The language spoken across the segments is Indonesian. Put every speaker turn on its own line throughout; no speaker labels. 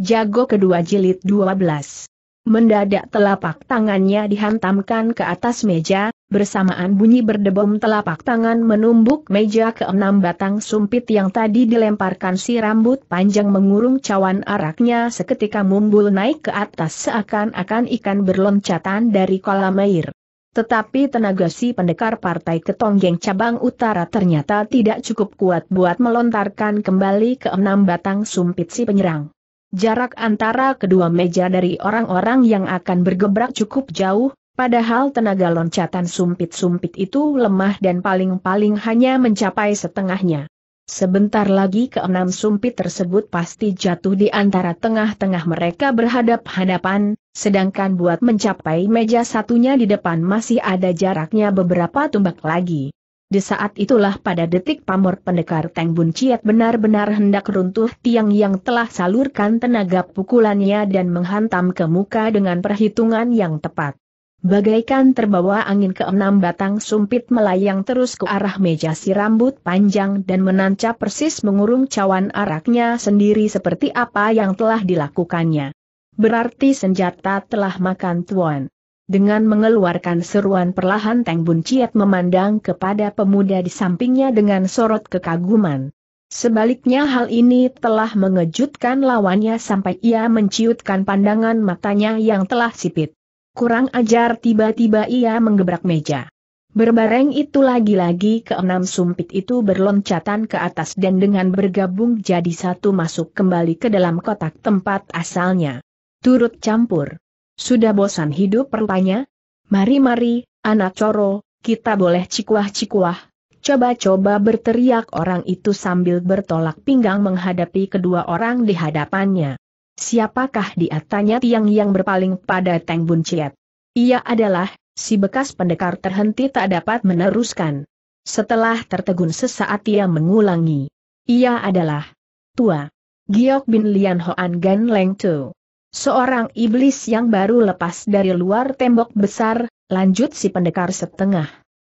Jago kedua jilid 12. Mendadak telapak tangannya dihantamkan ke atas meja, bersamaan bunyi berdebom telapak tangan menumbuk meja ke enam batang sumpit yang tadi dilemparkan si rambut panjang mengurung cawan araknya seketika mumbul naik ke atas seakan-akan ikan berloncatan dari kolam air. Tetapi tenaga si pendekar partai ketonggeng cabang utara ternyata tidak cukup kuat buat melontarkan kembali ke enam batang sumpit si penyerang. Jarak antara kedua meja dari orang-orang yang akan bergebrak cukup jauh, padahal tenaga loncatan sumpit-sumpit itu lemah dan paling-paling hanya mencapai setengahnya. Sebentar lagi keenam sumpit tersebut pasti jatuh di antara tengah-tengah mereka berhadap-hadapan, sedangkan buat mencapai meja satunya di depan masih ada jaraknya beberapa tumbak lagi. Di saat itulah pada detik pamor pendekar Teng Bun Ciat benar-benar hendak runtuh tiang yang telah salurkan tenaga pukulannya dan menghantam ke muka dengan perhitungan yang tepat. Bagaikan terbawa angin keenam batang sumpit melayang terus ke arah meja si rambut panjang dan menancap persis mengurung cawan araknya sendiri seperti apa yang telah dilakukannya. Berarti senjata telah makan tuan. Dengan mengeluarkan seruan perlahan Teng Bun Ciat memandang kepada pemuda di sampingnya dengan sorot kekaguman. Sebaliknya hal ini telah mengejutkan lawannya sampai ia menciutkan pandangan matanya yang telah sipit. Kurang ajar tiba-tiba ia menggebrak meja. Berbareng itu lagi-lagi keenam sumpit itu berloncatan ke atas dan dengan bergabung jadi satu masuk kembali ke dalam kotak tempat asalnya. Turut campur. Sudah bosan hidup pertanya? Mari-mari, anak coro, kita boleh cikuah-cikuah. Coba-coba berteriak orang itu sambil bertolak pinggang menghadapi kedua orang di hadapannya. Siapakah dia tanya tiang yang berpaling pada Teng Bun Ciet? Ia adalah, si bekas pendekar terhenti tak dapat meneruskan. Setelah tertegun sesaat ia mengulangi. Ia adalah Tua Giok Bin Lian Hoan Gan Leng Tu. Seorang iblis yang baru lepas dari luar tembok besar, lanjut si pendekar setengah.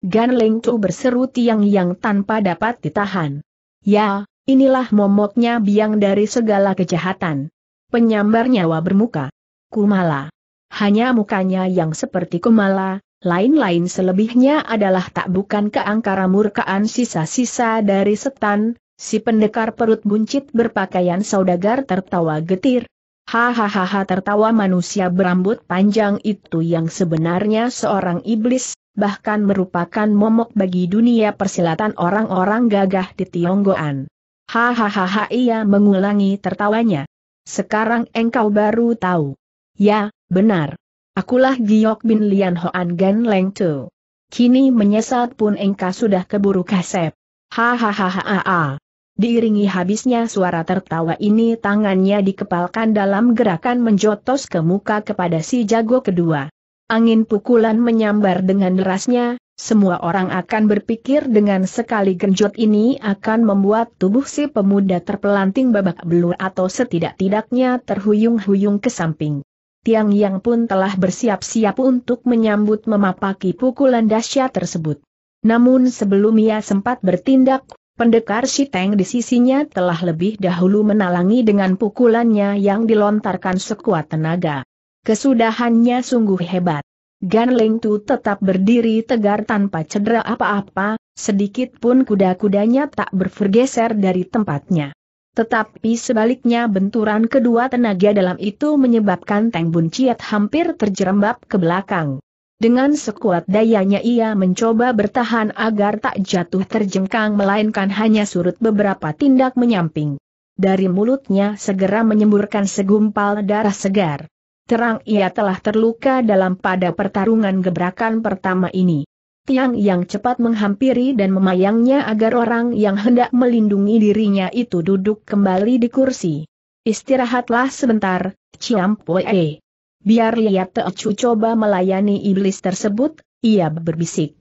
Gan Leng Chu berseru tiang-yang tanpa dapat ditahan. Ya, inilah momoknya biang dari segala kejahatan. Penyambar nyawa bermuka. Kumala. Hanya mukanya yang seperti kumala, lain-lain selebihnya adalah tak bukan keangkara murkaan sisa-sisa dari setan, si pendekar perut buncit berpakaian saudagar tertawa getir, Hahaha tertawa manusia berambut panjang itu yang sebenarnya seorang iblis, bahkan merupakan momok bagi dunia persilatan orang-orang gagah di Tionggoan. Hahaha ia mengulangi tertawanya. Sekarang engkau baru tahu. Ya, benar. Akulah Giok Bin Lian Hoan Gan Leng Tu. Kini menyesat pun engkau sudah keburu kasep. Hahaha. Diiringi habisnya suara tertawa ini tangannya dikepalkan dalam gerakan menjotos ke muka kepada si jago kedua. Angin pukulan menyambar dengan derasnya, semua orang akan berpikir dengan sekali genjot ini akan membuat tubuh si pemuda terpelanting babak belur atau setidak-tidaknya terhuyung-huyung ke samping. Tiang Yang pun telah bersiap-siap untuk menyambut memapaki pukulan dahsyat tersebut. Namun sebelum ia sempat bertindak, Pendekar Siteng di sisinya telah lebih dahulu menalangi dengan pukulannya yang dilontarkan sekuat tenaga. Kesudahannya sungguh hebat. Gan Ling Tu tetap berdiri tegar tanpa cedera apa-apa, sedikit pun kuda-kudanya tak bergeser dari tempatnya. Tetapi sebaliknya benturan kedua tenaga dalam itu menyebabkan Teng Bun Ciat hampir terjerembab ke belakang. Dengan sekuat dayanya ia mencoba bertahan agar tak jatuh terjengkang melainkan hanya surut beberapa tindak menyamping. Dari mulutnya segera menyemburkan segumpal darah segar. Terang ia telah terluka dalam pada pertarungan gebrakan pertama ini. Tiang yang cepat menghampiri dan memayangnya agar orang yang hendak melindungi dirinya itu duduk kembali di kursi. Istirahatlah sebentar, Ciampoe. Biar lihat Teocu coba melayani iblis tersebut, ia berbisik.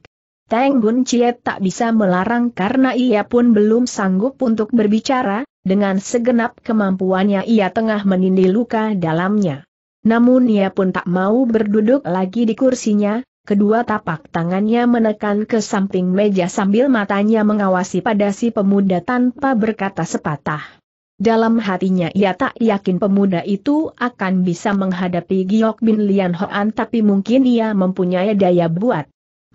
Teng Bun Chie tak bisa melarang karena ia pun belum sanggup untuk berbicara, dengan segenap kemampuannya ia tengah menindih luka dalamnya. Namun ia pun tak mau berduduk lagi di kursinya, kedua tapak tangannya menekan ke samping meja sambil matanya mengawasi pada si pemuda tanpa berkata sepatah. Dalam hatinya ia tak yakin pemuda itu akan bisa menghadapi Giok Bin Lian Hoan tapi mungkin ia mempunyai daya buat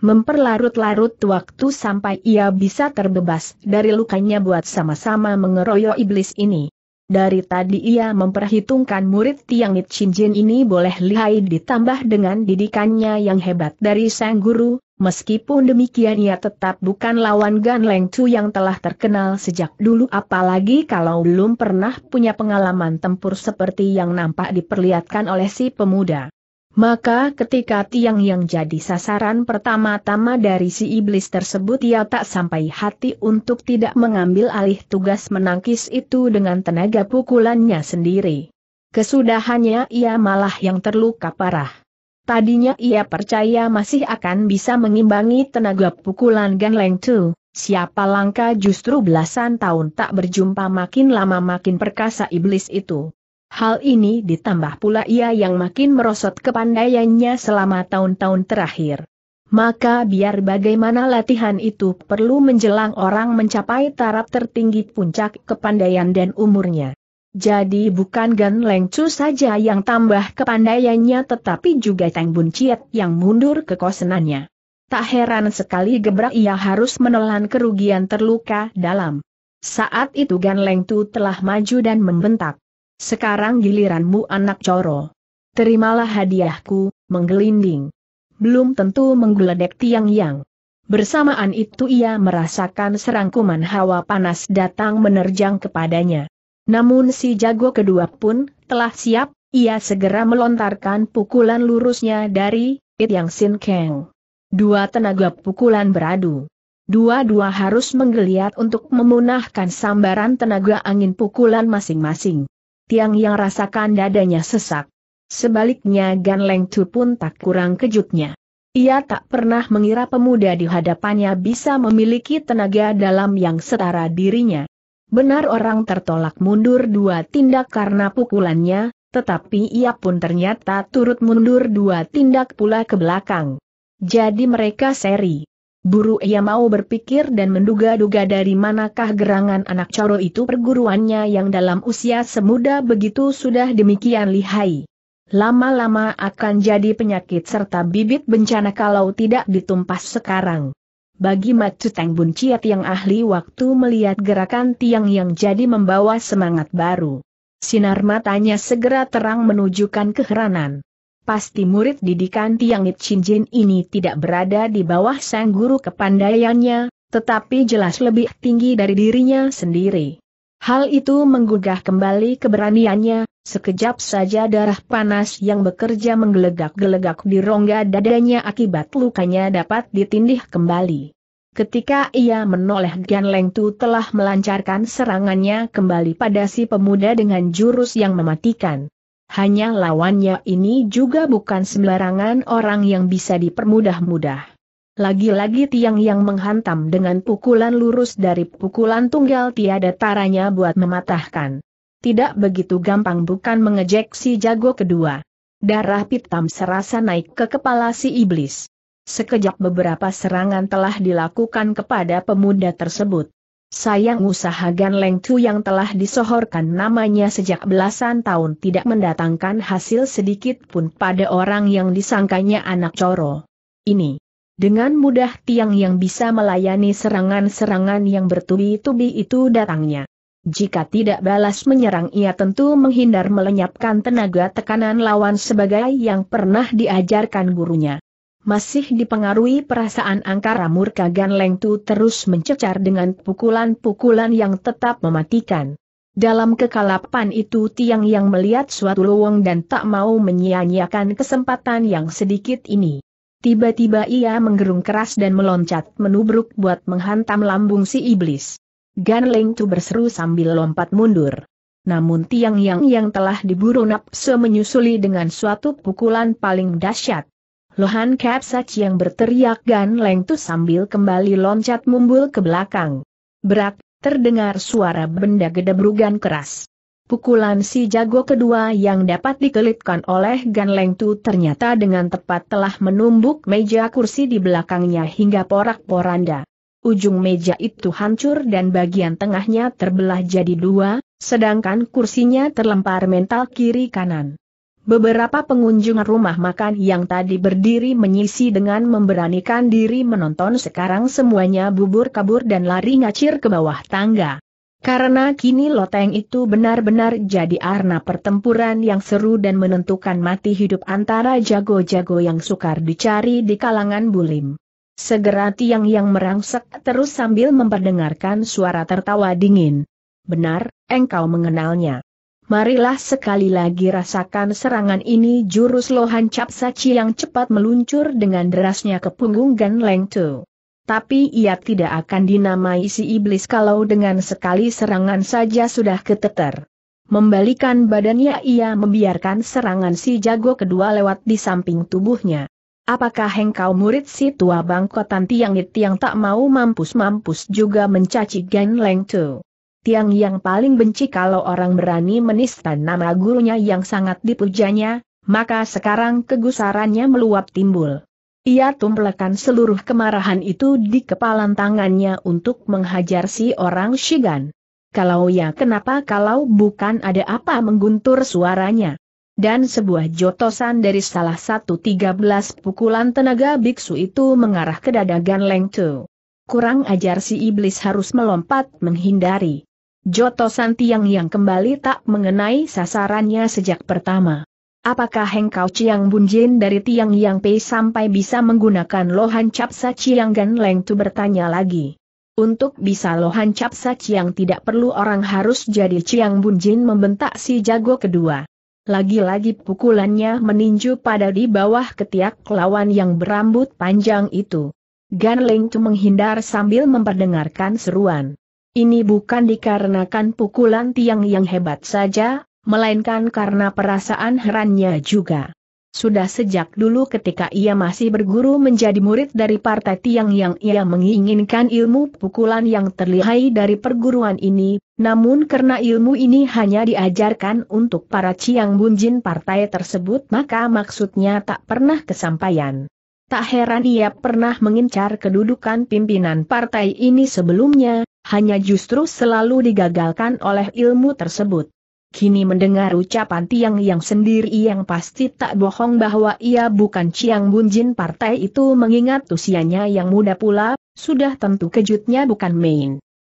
memperlarut-larut waktu sampai ia bisa terbebas dari lukanya buat sama-sama mengeroyok iblis ini. Dari tadi ia memperhitungkan murid Tiang It Jin ini boleh lihai ditambah dengan didikannya yang hebat dari sang guru, meskipun demikian ia tetap bukan lawan Gan Leng Chu yang telah terkenal sejak dulu apalagi kalau belum pernah punya pengalaman tempur seperti yang nampak diperlihatkan oleh si pemuda. Maka ketika tiang yang jadi sasaran pertama-tama dari si iblis tersebut ia tak sampai hati untuk tidak mengambil alih tugas menangkis itu dengan tenaga pukulannya sendiri. Kesudahannya ia malah yang terluka parah. Tadinya ia percaya masih akan bisa mengimbangi tenaga pukulan Gan Leng Tu, siapa langka justru belasan tahun tak berjumpa makin lama makin perkasa iblis itu. Hal ini ditambah pula ia yang makin merosot kepandaiannya selama tahun-tahun terakhir. Maka biar bagaimana latihan itu perlu menjelang orang mencapai taraf tertinggi puncak kepandaian dan umurnya. Jadi bukan Gan Leng Chu saja yang tambah kepandaiannya tetapi juga Tang Bun Chiat yang mundur kekosenannya. Tak heran sekali gebrak ia harus menelan kerugian terluka dalam. Saat itu Gan Leng Chu telah maju dan membentak. Sekarang giliranmu anak coro. Terimalah hadiahku, menggelinding. Belum tentu menggeledek tiang-yang. Bersamaan itu ia merasakan serangkuman hawa panas datang menerjang kepadanya. Namun si jago kedua pun telah siap, ia segera melontarkan pukulan lurusnya dari It Yang Sin Kang. Dua tenaga pukulan beradu. Dua-dua harus menggeliat untuk memunahkan sambaran tenaga angin pukulan masing-masing. Tiang yang rasakan dadanya sesak. Sebaliknya Gan Leng Tu pun tak kurang kejutnya. Ia tak pernah mengira pemuda di hadapannya bisa memiliki tenaga dalam yang setara dirinya. Benar orang tertolak mundur dua tindak karena pukulannya, tetapi ia pun ternyata turut mundur dua tindak pula ke belakang. Jadi mereka seri. Buru ia mau berpikir dan menduga-duga dari manakah gerangan anak coro itu perguruannya yang dalam usia semuda begitu sudah demikian lihai. Lama-lama akan jadi penyakit serta bibit bencana kalau tidak ditumpas sekarang. Bagi Macu Teng Bun Ciat yang ahli waktu melihat gerakan tiang yang jadi membawa semangat baru. Sinar matanya segera terang menunjukkan keheranan. Pasti murid didikan Tiang It Jin ini tidak berada di bawah sang guru kepandaiannya, tetapi jelas lebih tinggi dari dirinya sendiri. Hal itu menggugah kembali keberaniannya, sekejap saja darah panas yang bekerja menggelegak-gelegak di rongga dadanya akibat lukanya dapat ditindih kembali. Ketika ia menoleh Gan Leng Tu telah melancarkan serangannya kembali pada si pemuda dengan jurus yang mematikan hanya lawannya ini juga bukan sembarangan orang yang bisa dipermudah-mudah. Lagi-lagi tiang yang menghantam dengan pukulan lurus dari pukulan tunggal tiada taranya buat mematahkan. Tidak begitu gampang bukan mengejek si jago kedua. Darah pitam serasa naik ke kepala si iblis. Sekejap beberapa serangan telah dilakukan kepada pemuda tersebut. Sayang usaha Gan Leng Tu yang telah disohorkan namanya sejak belasan tahun tidak mendatangkan hasil sedikit pun pada orang yang disangkanya anak coro. Ini. Dengan mudah tiang yang bisa melayani serangan-serangan yang bertubi-tubi itu datangnya. Jika tidak balas menyerang ia tentu menghindar melenyapkan tenaga tekanan lawan sebagai yang pernah diajarkan gurunya. Masih dipengaruhi perasaan angkara murka Gan Leng Tu terus mencecar dengan pukulan-pukulan yang tetap mematikan. Dalam kekalapan itu tiang yang melihat suatu lowong dan tak mau menyia-nyiakan kesempatan yang sedikit ini. Tiba-tiba ia menggerung keras dan meloncat menubruk buat menghantam lambung si iblis. Gan Leng Tu berseru sambil lompat mundur. Namun tiang yang yang telah diburu nafsu menyusuli dengan suatu pukulan paling dahsyat. Lohan Kapsach yang berteriak Gan tu sambil kembali loncat mumbul ke belakang. Berak, terdengar suara benda gedebrugan keras. Pukulan si jago kedua yang dapat dikelitkan oleh Gan tu ternyata dengan tepat telah menumbuk meja kursi di belakangnya hingga porak-poranda. Ujung meja itu hancur dan bagian tengahnya terbelah jadi dua, sedangkan kursinya terlempar mental kiri kanan. Beberapa pengunjung rumah makan yang tadi berdiri menyisi dengan memberanikan diri menonton sekarang semuanya bubur kabur dan lari ngacir ke bawah tangga. Karena kini loteng itu benar-benar jadi arna pertempuran yang seru dan menentukan mati hidup antara jago-jago yang sukar dicari di kalangan bulim. Segera tiang yang merangsek terus sambil memperdengarkan suara tertawa dingin. Benar, engkau mengenalnya. Marilah sekali lagi rasakan serangan ini jurus lohan cap saci yang cepat meluncur dengan derasnya ke punggung Gan Leng Tu. Tapi ia tidak akan dinamai si iblis kalau dengan sekali serangan saja sudah keteter. Membalikan badannya ia membiarkan serangan si jago kedua lewat di samping tubuhnya. Apakah hengkau murid si tua bangkotan Tiang It yang tak mau mampus-mampus juga mencaci Gan Leng Tu? Tiang yang paling benci kalau orang berani menista nama gurunya yang sangat dipujanya, maka sekarang kegusarannya meluap timbul. Ia tumplekan seluruh kemarahan itu di kepalan tangannya untuk menghajar si orang Shigan. Kalau ya kenapa kalau bukan ada apa mengguntur suaranya dan sebuah jotosan dari salah satu tiga belas pukulan tenaga biksu itu mengarah ke dadagan Gan Leng Tu. Kurang ajar si iblis harus melompat menghindari. Joto Santiang yang kembali tak mengenai sasarannya sejak pertama. Apakah Hengkau Chiang Bunjin dari Tiang Yang Pei sampai bisa menggunakan Lohan Capsa Chiang Gan Leng Tu bertanya lagi. Untuk bisa Lohan Capsa Chiang tidak perlu orang harus jadi Chiang Bunjin membentak si jago kedua. Lagi-lagi pukulannya meninju pada di bawah ketiak lawan yang berambut panjang itu. Gan Leng Tu menghindar sambil memperdengarkan seruan. Ini bukan dikarenakan pukulan tiang yang hebat saja, melainkan karena perasaan herannya juga. Sudah sejak dulu ketika ia masih berguru menjadi murid dari partai tiang yang ia menginginkan ilmu pukulan yang terlihai dari perguruan ini, namun karena ilmu ini hanya diajarkan untuk para ciang bunjin partai tersebut maka maksudnya tak pernah kesampaian. Tak heran ia pernah mengincar kedudukan pimpinan partai ini sebelumnya, hanya justru selalu digagalkan oleh ilmu tersebut. Kini mendengar ucapan Tiang yang sendiri yang pasti tak bohong bahwa ia bukan Ciang Bunjin partai itu mengingat usianya yang muda pula, sudah tentu kejutnya bukan main.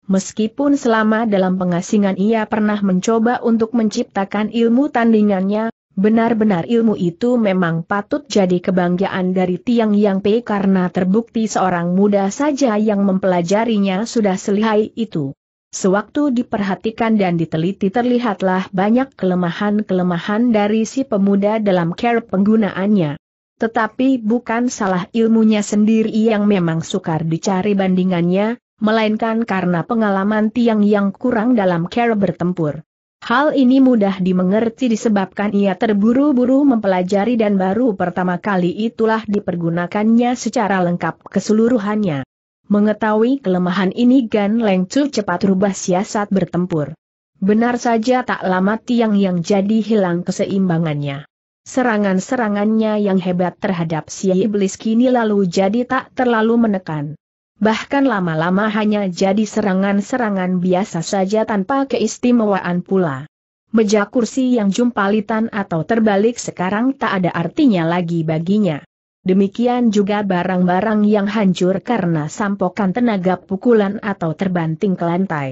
Meskipun selama dalam pengasingan ia pernah mencoba untuk menciptakan ilmu tandingannya, Benar-benar ilmu itu memang patut jadi kebanggaan dari Tiang Yang Pei karena terbukti seorang muda saja yang mempelajarinya sudah selihai itu. Sewaktu diperhatikan dan diteliti terlihatlah banyak kelemahan-kelemahan dari si pemuda dalam care penggunaannya. Tetapi bukan salah ilmunya sendiri yang memang sukar dicari bandingannya, melainkan karena pengalaman Tiang yang kurang dalam care bertempur. Hal ini mudah dimengerti disebabkan ia terburu-buru mempelajari dan baru pertama kali itulah dipergunakannya secara lengkap keseluruhannya. Mengetahui kelemahan ini Gan Leng Chu cepat rubah siasat bertempur. Benar saja tak lama tiang yang jadi hilang keseimbangannya. Serangan-serangannya yang hebat terhadap si iblis kini lalu jadi tak terlalu menekan bahkan lama-lama hanya jadi serangan-serangan biasa saja tanpa keistimewaan pula. Meja kursi yang jumpalitan atau terbalik sekarang tak ada artinya lagi baginya. Demikian juga barang-barang yang hancur karena sampokan tenaga pukulan atau terbanting ke lantai.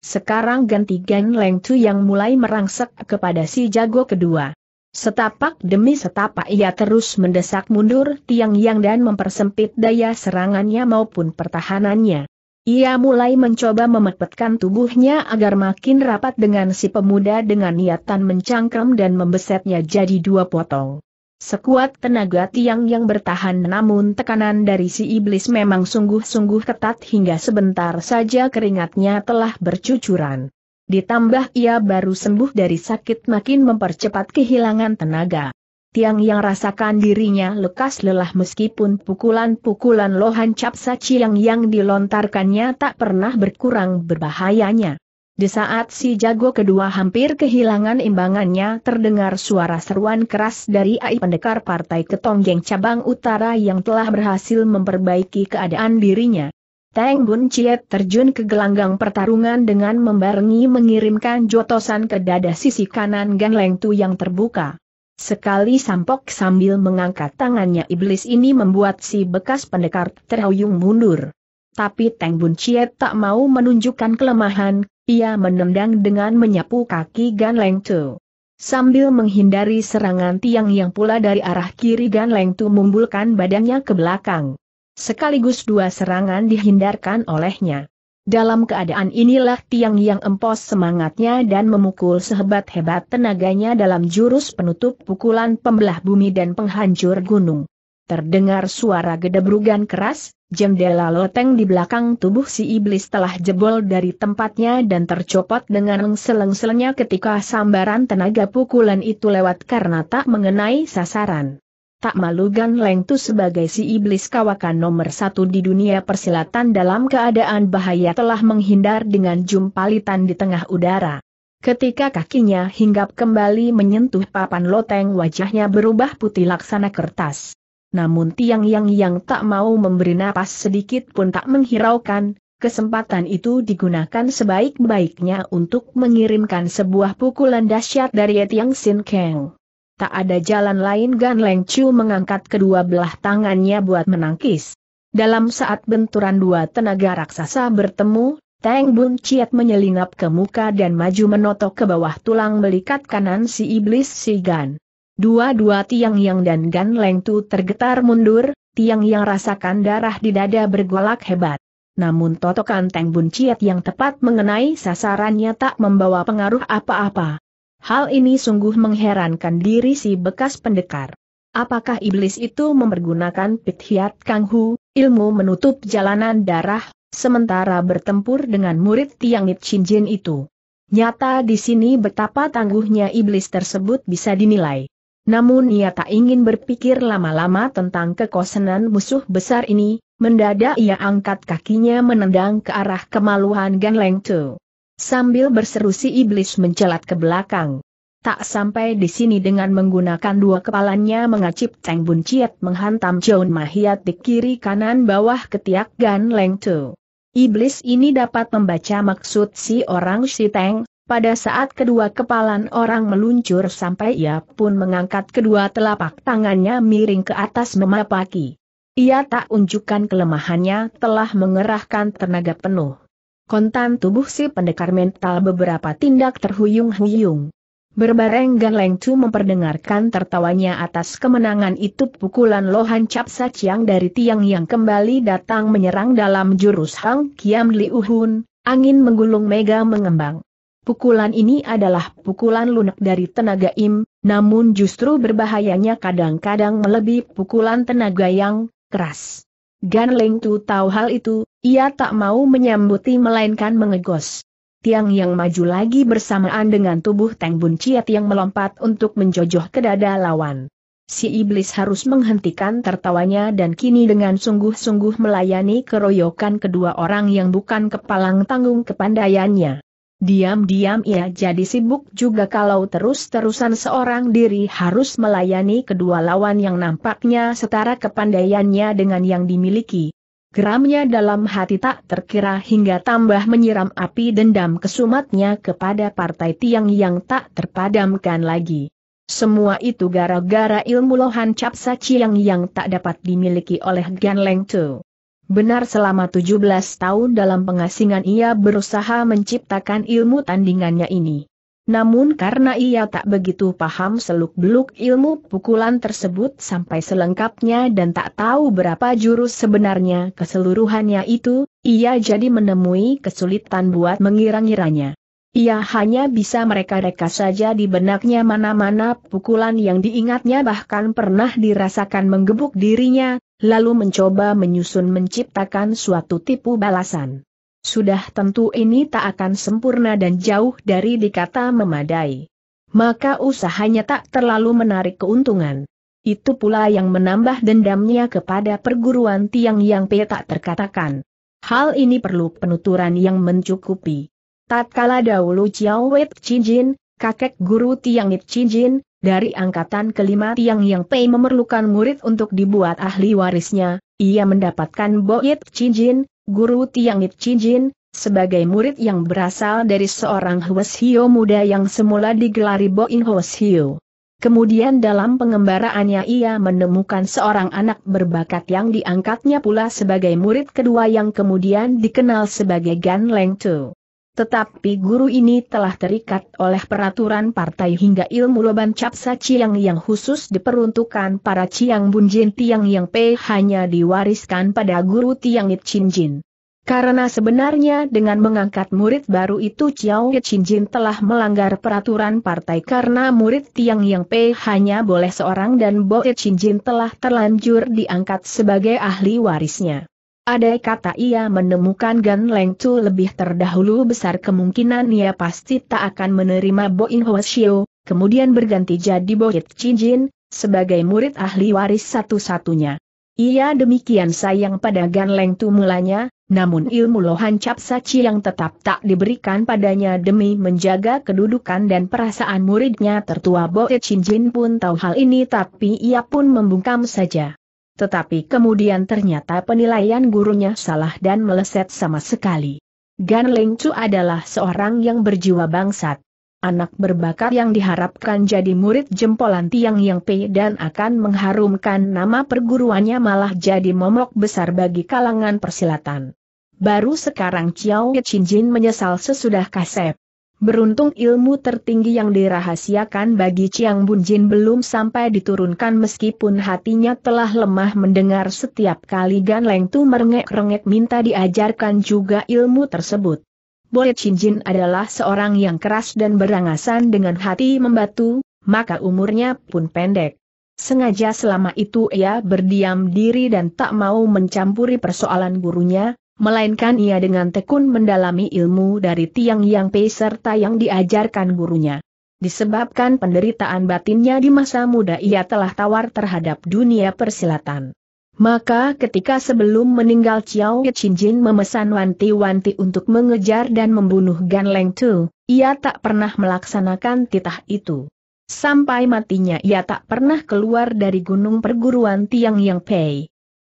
Sekarang ganti Gen Leng Tu yang mulai merangsek kepada si jago kedua. Setapak demi setapak ia terus mendesak mundur Tiang Yang dan mempersempit daya serangannya maupun pertahanannya. Ia mulai mencoba memepetkan tubuhnya agar makin rapat dengan si pemuda dengan niatan mencangkram dan membesetnya jadi dua potong. Sekuat tenaga tiang yang bertahan namun tekanan dari si iblis memang sungguh-sungguh ketat hingga sebentar saja keringatnya telah bercucuran. Ditambah ia baru sembuh dari sakit makin mempercepat kehilangan tenaga. Tiang yang rasakan dirinya lekas lelah meskipun pukulan-pukulan lohan cap saci yang yang dilontarkannya tak pernah berkurang berbahayanya. Di saat si jago kedua hampir kehilangan imbangannya terdengar suara seruan keras dari AI pendekar partai ketonggeng cabang utara yang telah berhasil memperbaiki keadaan dirinya. Teng Bun Chiet terjun ke gelanggang pertarungan dengan membarengi mengirimkan jotosan ke dada sisi kanan Gan Leng Tu yang terbuka. Sekali sampok sambil mengangkat tangannya iblis ini membuat si bekas pendekar terhuyung mundur. Tapi Teng Bun Chiet tak mau menunjukkan kelemahan, ia menendang dengan menyapu kaki Gan Leng Tu. Sambil menghindari serangan tiang yang pula dari arah kiri Gan Leng Tu mumbulkan badannya ke belakang sekaligus dua serangan dihindarkan olehnya. Dalam keadaan inilah tiang yang empos semangatnya dan memukul sehebat-hebat tenaganya dalam jurus penutup pukulan pembelah bumi dan penghancur gunung. Terdengar suara gedebrugan keras, jendela loteng di belakang tubuh si iblis telah jebol dari tempatnya dan tercopot dengan seleng-selengnya ketika sambaran tenaga pukulan itu lewat karena tak mengenai sasaran tak malu Gan Leng Tu sebagai si iblis kawakan nomor satu di dunia persilatan dalam keadaan bahaya telah menghindar dengan jumpalitan di tengah udara. Ketika kakinya hinggap kembali menyentuh papan loteng wajahnya berubah putih laksana kertas. Namun Tiang Yang yang tak mau memberi napas sedikit pun tak menghiraukan, kesempatan itu digunakan sebaik-baiknya untuk mengirimkan sebuah pukulan dahsyat dari Tiang Sin Kang. Tak ada jalan lain Gan Leng Chu mengangkat kedua belah tangannya buat menangkis. Dalam saat benturan dua tenaga raksasa bertemu, Tang Bun Chiat menyelinap ke muka dan maju menotok ke bawah tulang belikat kanan si iblis si Gan. Dua-dua Tiang Yang dan Gan Leng Tu tergetar mundur, Tiang Yang rasakan darah di dada bergolak hebat. Namun totokan Tang Bun Chiat yang tepat mengenai sasarannya tak membawa pengaruh apa-apa. Hal ini sungguh mengherankan diri si bekas pendekar. Apakah iblis itu mempergunakan pithiat kanghu, ilmu menutup jalanan darah, sementara bertempur dengan murid Tiangit Shinjin itu? Nyata di sini betapa tangguhnya iblis tersebut bisa dinilai. Namun ia tak ingin berpikir lama-lama tentang kekosenan musuh besar ini, mendadak ia angkat kakinya menendang ke arah kemaluan Gan Leng Tu. Sambil berseru si iblis mencelat ke belakang. Tak sampai di sini dengan menggunakan dua kepalanya mengacip Cheng Bun ciat menghantam John Mahiat di kiri kanan bawah ketiak Gan Leng Tu. Iblis ini dapat membaca maksud si orang si Teng, pada saat kedua kepalan orang meluncur sampai ia pun mengangkat kedua telapak tangannya miring ke atas memapaki. Ia tak unjukkan kelemahannya telah mengerahkan tenaga penuh kontan tubuh si pendekar mental beberapa tindak terhuyung-huyung. Berbareng Gan Leng memperdengarkan tertawanya atas kemenangan itu pukulan Lohan Cap yang dari tiang yang kembali datang menyerang dalam jurus Hang Kiam Liuhun, angin menggulung mega mengembang. Pukulan ini adalah pukulan lunak dari tenaga im, namun justru berbahayanya kadang-kadang melebihi pukulan tenaga yang keras. Gan Leng Tu tahu hal itu, ia tak mau menyambuti melainkan mengegos. Tiang yang maju lagi bersamaan dengan tubuh Teng Bun Ciat yang melompat untuk menjojoh ke dada lawan. Si iblis harus menghentikan tertawanya dan kini dengan sungguh-sungguh melayani keroyokan kedua orang yang bukan kepalang tanggung kepandaiannya. Diam-diam ia jadi sibuk juga kalau terus-terusan seorang diri harus melayani kedua lawan yang nampaknya setara kepandaiannya dengan yang dimiliki. Geramnya dalam hati tak terkira hingga tambah menyiram api dendam kesumatnya kepada partai tiang yang tak terpadamkan lagi. Semua itu gara-gara ilmu lohan cap ciang yang yang tak dapat dimiliki oleh Gan Leng Tu. Benar selama 17 tahun dalam pengasingan ia berusaha menciptakan ilmu tandingannya ini. Namun karena ia tak begitu paham seluk-beluk ilmu pukulan tersebut sampai selengkapnya dan tak tahu berapa jurus sebenarnya keseluruhannya itu, ia jadi menemui kesulitan buat mengira-ngiranya. Ia hanya bisa mereka-reka saja di benaknya mana-mana pukulan yang diingatnya bahkan pernah dirasakan menggebuk dirinya, lalu mencoba menyusun menciptakan suatu tipu balasan. Sudah tentu ini tak akan sempurna dan jauh dari dikata memadai. Maka usahanya tak terlalu menarik keuntungan. Itu pula yang menambah dendamnya kepada perguruan tiang yang P tak terkatakan. Hal ini perlu penuturan yang mencukupi. Tatkala dahulu Chiao Wei Cijin, kakek guru Tiang It Cijin, dari angkatan kelima Tiang Yang Pei memerlukan murid untuk dibuat ahli warisnya, ia mendapatkan Bo Yit Jin, guru Tiang Yit Jin, sebagai murid yang berasal dari seorang Hwes Hio muda yang semula digelari Bo In Hwes Hio. Kemudian dalam pengembaraannya ia menemukan seorang anak berbakat yang diangkatnya pula sebagai murid kedua yang kemudian dikenal sebagai Gan Leng Tu. Tetapi guru ini telah terikat oleh peraturan partai hingga ilmu loban capsa Ciang yang khusus diperuntukkan para Ciang Bunjin Tiang yang P hanya diwariskan pada guru Tiang It Chin Jin. Karena sebenarnya dengan mengangkat murid baru itu chiao It Chin Jin telah melanggar peraturan partai karena murid Tiang yang P hanya boleh seorang dan Bo It Chin Jin telah terlanjur diangkat sebagai ahli warisnya. Ada kata ia menemukan Gan Leng Chu lebih terdahulu besar kemungkinan ia pasti tak akan menerima Bo In Ho Xiu, kemudian berganti jadi Bo Hit Jin, sebagai murid ahli waris satu-satunya. Ia demikian sayang pada Gan Leng Chu mulanya, namun ilmu lohan cap saci yang tetap tak diberikan padanya demi menjaga kedudukan dan perasaan muridnya tertua Bo Hit Jin pun tahu hal ini tapi ia pun membungkam saja. Tetapi kemudian ternyata penilaian gurunya salah dan meleset sama sekali. Gan Leng Chu adalah seorang yang berjiwa bangsat. Anak berbakat yang diharapkan jadi murid jempolan Tiang Yang Pei dan akan mengharumkan nama perguruannya malah jadi momok besar bagi kalangan persilatan. Baru sekarang Chiao Chin Jin menyesal sesudah kasep. Beruntung ilmu tertinggi yang dirahasiakan bagi Chiang Bunjin belum sampai diturunkan meskipun hatinya telah lemah mendengar setiap kali Gan Leng Tu merengek-rengek minta diajarkan juga ilmu tersebut. Boleh Jin adalah seorang yang keras dan berangasan dengan hati membatu, maka umurnya pun pendek. Sengaja selama itu ia berdiam diri dan tak mau mencampuri persoalan gurunya, melainkan ia dengan tekun mendalami ilmu dari Tiang Yang Pei serta yang diajarkan gurunya. Disebabkan penderitaan batinnya di masa muda ia telah tawar terhadap dunia persilatan. Maka ketika sebelum meninggal Chiao Jin memesan wanti-wanti untuk mengejar dan membunuh Gan Leng Tu, ia tak pernah melaksanakan titah itu. Sampai matinya ia tak pernah keluar dari gunung perguruan Tiang Yang Pei.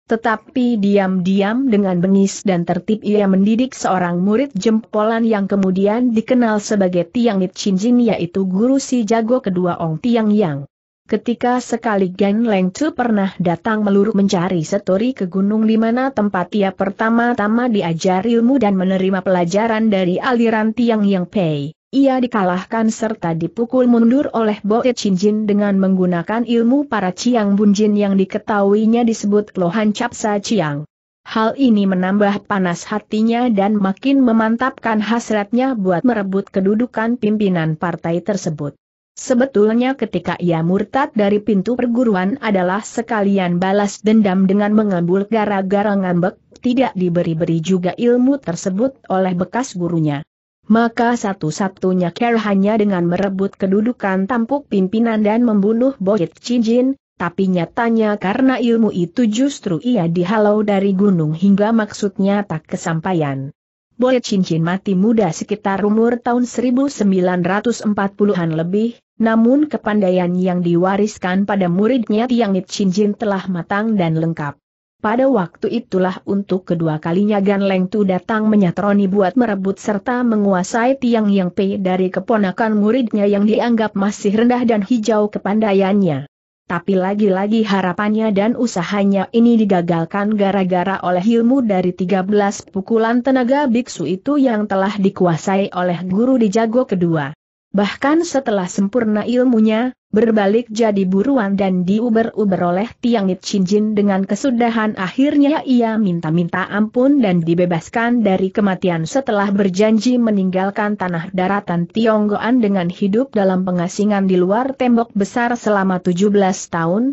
Tetapi diam-diam dengan bengis dan tertib ia mendidik seorang murid jempolan yang kemudian dikenal sebagai Tiang It Chin Jin yaitu guru si jago kedua Ong Tiang Yang. Ketika sekali Gan Leng Chu pernah datang meluru mencari setori ke gunung di mana tempat ia pertama-tama diajar ilmu dan menerima pelajaran dari aliran Tiang Yang Pei. Ia dikalahkan serta dipukul mundur oleh Boe Chinjin dengan menggunakan ilmu para Chiang Bunjin yang diketahuinya disebut Lohan Capsa Chiang. Hal ini menambah panas hatinya dan makin memantapkan hasratnya buat merebut kedudukan pimpinan partai tersebut. Sebetulnya ketika ia murtad dari pintu perguruan adalah sekalian balas dendam dengan mengambul gara-gara ngambek, tidak diberi-beri juga ilmu tersebut oleh bekas gurunya maka satu-satunya care hanya dengan merebut kedudukan tampuk pimpinan dan membunuh Boit Cijin, tapi nyatanya karena ilmu itu justru ia dihalau dari gunung hingga maksudnya tak kesampaian. Boit Cijin mati muda sekitar umur tahun 1940-an lebih, namun kepandaian yang diwariskan pada muridnya Tiangit Cijin telah matang dan lengkap. Pada waktu itulah untuk kedua kalinya Gan Leng Tu datang menyatroni buat merebut serta menguasai Tiang Yang Pei dari keponakan muridnya yang dianggap masih rendah dan hijau kepandaiannya. Tapi lagi-lagi harapannya dan usahanya ini digagalkan gara-gara oleh ilmu dari 13 pukulan tenaga biksu itu yang telah dikuasai oleh guru di jago kedua. Bahkan setelah sempurna ilmunya, berbalik jadi buruan dan diuber-uber oleh Tiang Chinjin dengan kesudahan akhirnya ia minta-minta ampun dan dibebaskan dari kematian setelah berjanji meninggalkan tanah daratan Tionggoan dengan hidup dalam pengasingan di luar tembok besar selama 17 tahun.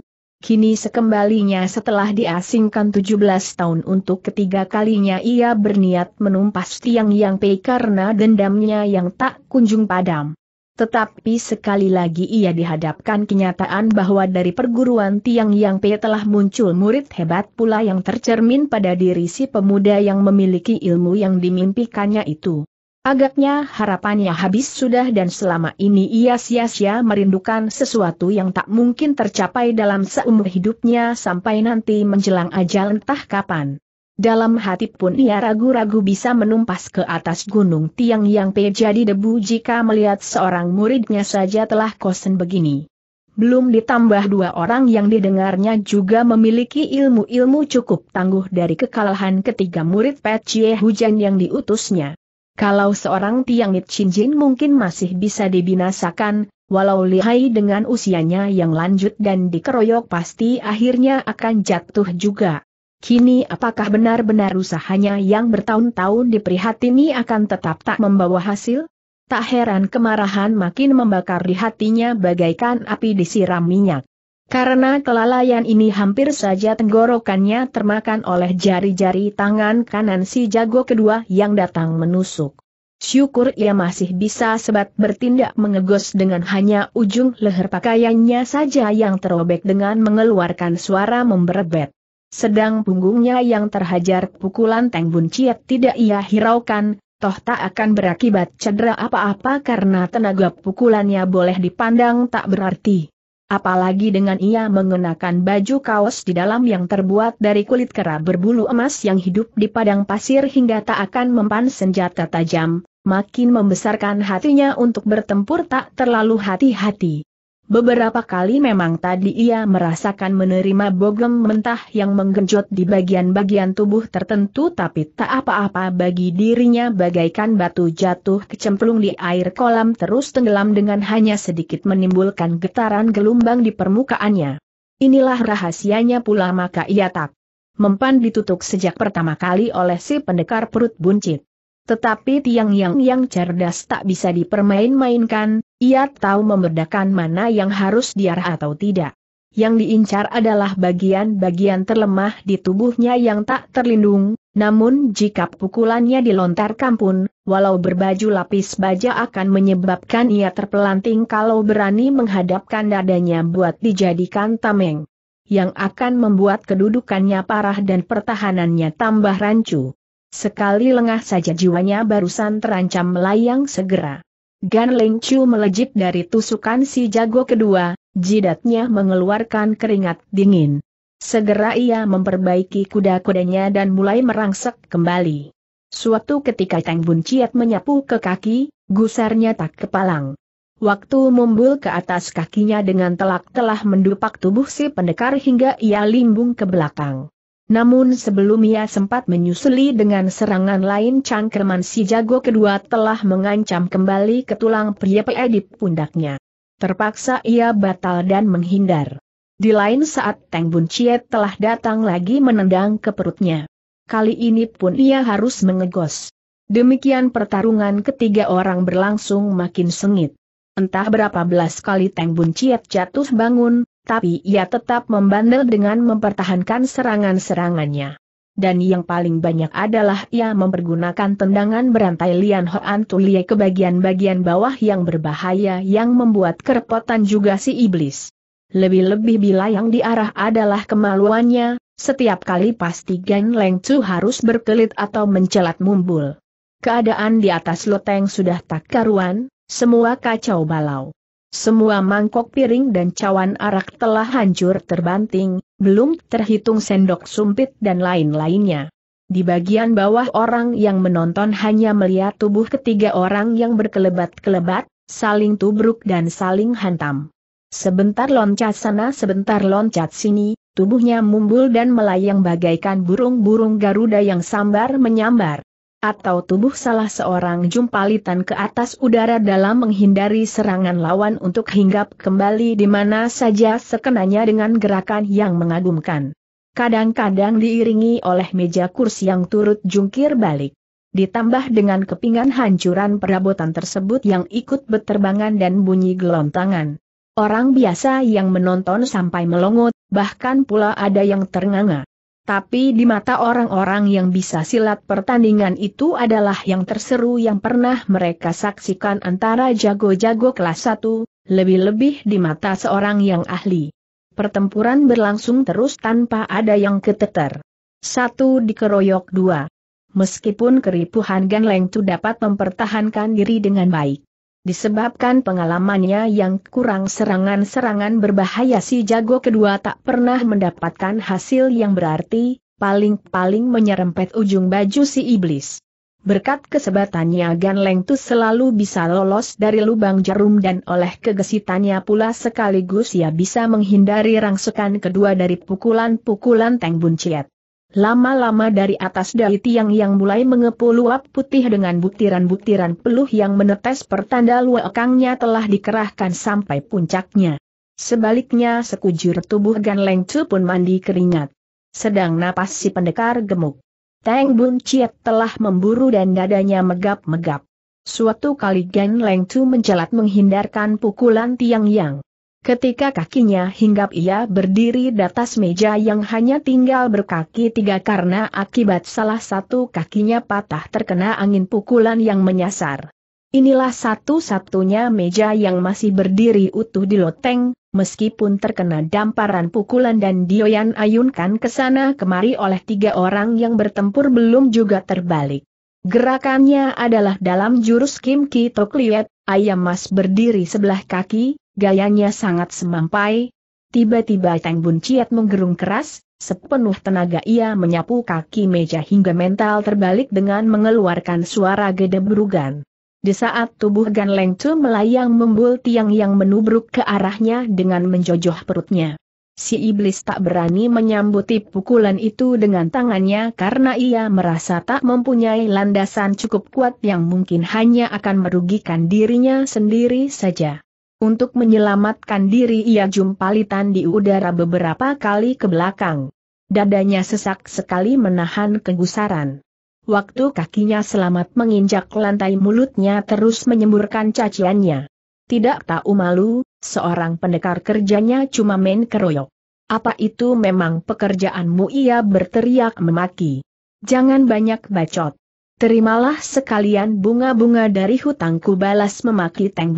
Kini sekembalinya setelah diasingkan 17 tahun untuk ketiga kalinya ia berniat menumpas Tiang Yang Pei karena dendamnya yang tak kunjung padam. Tetapi sekali lagi ia dihadapkan kenyataan bahwa dari perguruan Tiang Yang Pe telah muncul murid hebat pula yang tercermin pada diri si pemuda yang memiliki ilmu yang dimimpikannya itu. Agaknya harapannya habis sudah dan selama ini ia sia-sia merindukan sesuatu yang tak mungkin tercapai dalam seumur hidupnya sampai nanti menjelang ajal entah kapan. Dalam hati pun ia ragu-ragu bisa menumpas ke atas gunung tiang yang pe debu jika melihat seorang muridnya saja telah kosen begini. Belum ditambah dua orang yang didengarnya juga memiliki ilmu-ilmu cukup tangguh dari kekalahan ketiga murid Pecie Hujan yang diutusnya. Kalau seorang Tiang Chin Jin mungkin masih bisa dibinasakan, walau lihai dengan usianya yang lanjut dan dikeroyok pasti akhirnya akan jatuh juga. Kini apakah benar-benar usahanya yang bertahun-tahun diprihatini akan tetap tak membawa hasil? Tak heran kemarahan makin membakar di hatinya bagaikan api disiram minyak. Karena kelalaian ini hampir saja tenggorokannya termakan oleh jari-jari tangan kanan si jago kedua yang datang menusuk. Syukur ia masih bisa sebat bertindak mengegos dengan hanya ujung leher pakaiannya saja yang terobek dengan mengeluarkan suara memberebet. Sedang punggungnya yang terhajar pukulan Teng Bun Chiat tidak ia hiraukan, toh tak akan berakibat cedera apa-apa karena tenaga pukulannya boleh dipandang tak berarti. Apalagi dengan ia mengenakan baju kaos di dalam yang terbuat dari kulit kera berbulu emas yang hidup di padang pasir hingga tak akan mempan senjata tajam, makin membesarkan hatinya untuk bertempur tak terlalu hati-hati. Beberapa kali memang tadi ia merasakan menerima bogem mentah yang menggenjot di bagian-bagian tubuh tertentu tapi tak apa-apa bagi dirinya bagaikan batu jatuh kecemplung di air kolam terus tenggelam dengan hanya sedikit menimbulkan getaran gelombang di permukaannya. Inilah rahasianya pula maka ia tak mempan ditutup sejak pertama kali oleh si pendekar perut buncit. Tetapi tiang yang yang cerdas tak bisa dipermain-mainkan, ia tahu membedakan mana yang harus diarah atau tidak. Yang diincar adalah bagian-bagian terlemah di tubuhnya yang tak terlindung, namun jika pukulannya dilontarkan pun, walau berbaju lapis baja akan menyebabkan ia terpelanting kalau berani menghadapkan dadanya buat dijadikan tameng. Yang akan membuat kedudukannya parah dan pertahanannya tambah rancu. Sekali lengah saja jiwanya barusan terancam melayang segera. Gan Ling Chu melejit dari tusukan si jago kedua, jidatnya mengeluarkan keringat dingin. Segera ia memperbaiki kuda-kudanya dan mulai merangsek kembali. Suatu ketika Tang Bun Chiat menyapu ke kaki, gusarnya tak kepalang. Waktu mumbul ke atas kakinya dengan telak telah mendupak tubuh si pendekar hingga ia limbung ke belakang. Namun sebelum ia sempat menyusuli dengan serangan lain cangkerman si jago kedua telah mengancam kembali ke tulang pria PE di pundaknya. Terpaksa ia batal dan menghindar. Di lain saat Teng Bun Chiet telah datang lagi menendang ke perutnya. Kali ini pun ia harus mengegos. Demikian pertarungan ketiga orang berlangsung makin sengit. Entah berapa belas kali Teng Bun Chiet jatuh bangun, tapi ia tetap membandel dengan mempertahankan serangan-serangannya. Dan yang paling banyak adalah ia mempergunakan tendangan berantai Lian Hoan Tulie ke bagian-bagian bawah yang berbahaya yang membuat kerepotan juga si iblis. Lebih-lebih bila yang diarah adalah kemaluannya, setiap kali pasti Gan Leng Chu harus berkelit atau mencelat mumbul. Keadaan di atas loteng sudah tak karuan, semua kacau balau. Semua mangkok piring dan cawan arak telah hancur terbanting, belum terhitung sendok sumpit dan lain-lainnya. Di bagian bawah orang yang menonton hanya melihat tubuh ketiga orang yang berkelebat-kelebat, saling tubruk dan saling hantam. Sebentar loncat sana sebentar loncat sini, tubuhnya mumbul dan melayang bagaikan burung-burung Garuda yang sambar menyambar atau tubuh salah seorang jumpalitan ke atas udara dalam menghindari serangan lawan untuk hinggap kembali di mana saja sekenanya dengan gerakan yang mengagumkan. Kadang-kadang diiringi oleh meja kursi yang turut jungkir balik. Ditambah dengan kepingan hancuran perabotan tersebut yang ikut beterbangan dan bunyi gelontangan. Orang biasa yang menonton sampai melongot, bahkan pula ada yang ternganga. Tapi di mata orang-orang yang bisa silat pertandingan itu adalah yang terseru yang pernah mereka saksikan antara jago-jago kelas 1, lebih-lebih di mata seorang yang ahli. Pertempuran berlangsung terus tanpa ada yang keteter. Satu dikeroyok dua. Meskipun keripuhan Gangleng Tu dapat mempertahankan diri dengan baik. Disebabkan pengalamannya yang kurang serangan-serangan berbahaya si jago kedua tak pernah mendapatkan hasil yang berarti, paling-paling menyerempet ujung baju si iblis. Berkat kesebatannya Gan tuh selalu bisa lolos dari lubang jarum dan oleh kegesitannya pula sekaligus ia bisa menghindari rangsekan kedua dari pukulan-pukulan Teng Bunciat. Lama-lama dari atas dari tiang yang mulai mengepul uap putih dengan butiran-butiran peluh yang menetes pertanda luakangnya telah dikerahkan sampai puncaknya. Sebaliknya sekujur tubuh Gan Leng Chu pun mandi keringat. Sedang napas si pendekar gemuk. Teng Bun Chiat telah memburu dan dadanya megap-megap. Suatu kali Gan Leng Chu mencelat menghindarkan pukulan tiang yang. Ketika kakinya hinggap ia berdiri di atas meja yang hanya tinggal berkaki tiga karena akibat salah satu kakinya patah terkena angin pukulan yang menyasar. Inilah satu-satunya meja yang masih berdiri utuh di loteng, meskipun terkena damparan pukulan dan dioyan ayunkan ke sana kemari oleh tiga orang yang bertempur belum juga terbalik. Gerakannya adalah dalam jurus Kim Ki Tok ayam mas berdiri sebelah kaki, gayanya sangat semampai. Tiba-tiba Teng Bun Ciat menggerung keras, sepenuh tenaga ia menyapu kaki meja hingga mental terbalik dengan mengeluarkan suara gede berugan. Di saat tubuh Gan Leng Chu melayang membul tiang yang menubruk ke arahnya dengan menjojoh perutnya. Si iblis tak berani menyambuti pukulan itu dengan tangannya karena ia merasa tak mempunyai landasan cukup kuat yang mungkin hanya akan merugikan dirinya sendiri saja. Untuk menyelamatkan diri ia jumpalitan di udara beberapa kali ke belakang. Dadanya sesak sekali menahan kegusaran. Waktu kakinya selamat menginjak lantai mulutnya terus menyemburkan caciannya. Tidak tahu malu, seorang pendekar kerjanya cuma main keroyok. Apa itu memang pekerjaanmu ia berteriak memaki. Jangan banyak bacot. Terimalah sekalian bunga-bunga dari hutangku balas memaki Teng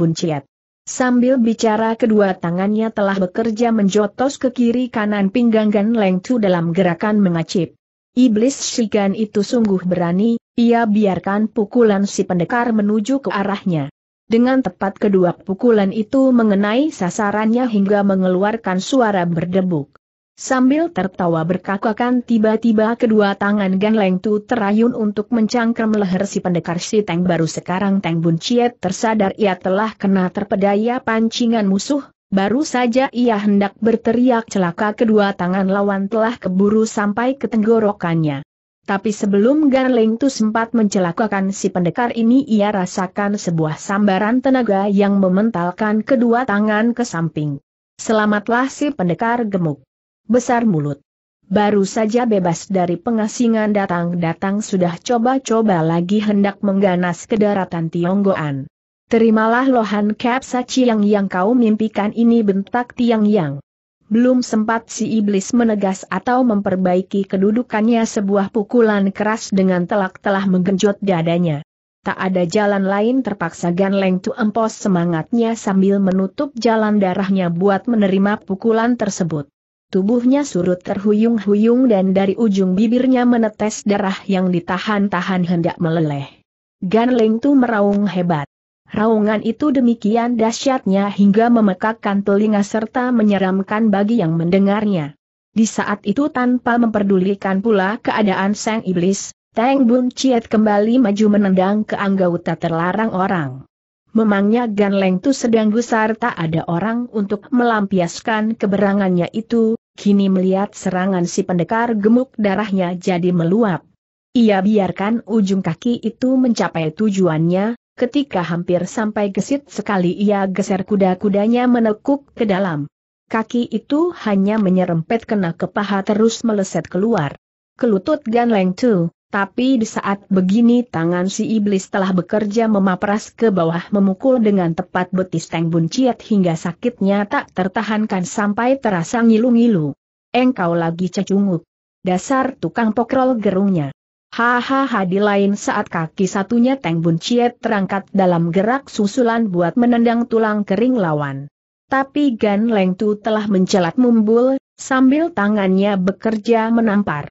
Sambil bicara kedua tangannya telah bekerja menjotos ke kiri kanan pinggang Gan Leng Chu dalam gerakan mengacip. Iblis Shigan itu sungguh berani, ia biarkan pukulan si pendekar menuju ke arahnya. Dengan tepat kedua pukulan itu mengenai sasarannya hingga mengeluarkan suara berdebuk. Sambil tertawa berkakakan tiba-tiba kedua tangan Gang Leng Tu terayun untuk mencangkrem leher si pendekar si Teng baru sekarang Teng Bun Chiet tersadar ia telah kena terpedaya pancingan musuh, baru saja ia hendak berteriak celaka kedua tangan lawan telah keburu sampai ke tenggorokannya. Tapi sebelum Gan Leng Tu sempat mencelakakan si pendekar ini ia rasakan sebuah sambaran tenaga yang mementalkan kedua tangan ke samping. Selamatlah si pendekar gemuk besar mulut. Baru saja bebas dari pengasingan datang-datang sudah coba-coba lagi hendak mengganas ke daratan Tionggoan. Terimalah lohan kapsaci yang yang kau mimpikan ini bentak tiang yang. Belum sempat si iblis menegas atau memperbaiki kedudukannya sebuah pukulan keras dengan telak-telah menggenjot dadanya. Tak ada jalan lain terpaksa Gan Leng Tu empos semangatnya sambil menutup jalan darahnya buat menerima pukulan tersebut. Tubuhnya surut terhuyung-huyung dan dari ujung bibirnya menetes darah yang ditahan-tahan hendak meleleh. Gan Leng Tu meraung hebat. Raungan itu demikian dahsyatnya hingga memekakkan telinga serta menyeramkan bagi yang mendengarnya. Di saat itu tanpa memperdulikan pula keadaan sang iblis, Tang Bun Chiat kembali maju menendang ke anggota terlarang orang. Memangnya Gan Leng Tu sedang gusar tak ada orang untuk melampiaskan keberangannya itu, kini melihat serangan si pendekar gemuk darahnya jadi meluap. Ia biarkan ujung kaki itu mencapai tujuannya, ketika hampir sampai gesit sekali ia geser kuda-kudanya menekuk ke dalam. Kaki itu hanya menyerempet kena ke terus meleset keluar. Kelutut Gan Leng Tu. Tapi di saat begini tangan si iblis telah bekerja memapras ke bawah memukul dengan tepat betis Teng Bun Ciat hingga sakitnya tak tertahankan sampai terasa ngilu-ngilu. Engkau lagi cecunguk. Dasar tukang pokrol gerungnya. Hahaha di lain saat kaki satunya Teng Bun Ciet terangkat dalam gerak susulan buat menendang tulang kering lawan. Tapi Gan Leng Tu telah mencelat mumbul, sambil tangannya bekerja menampar.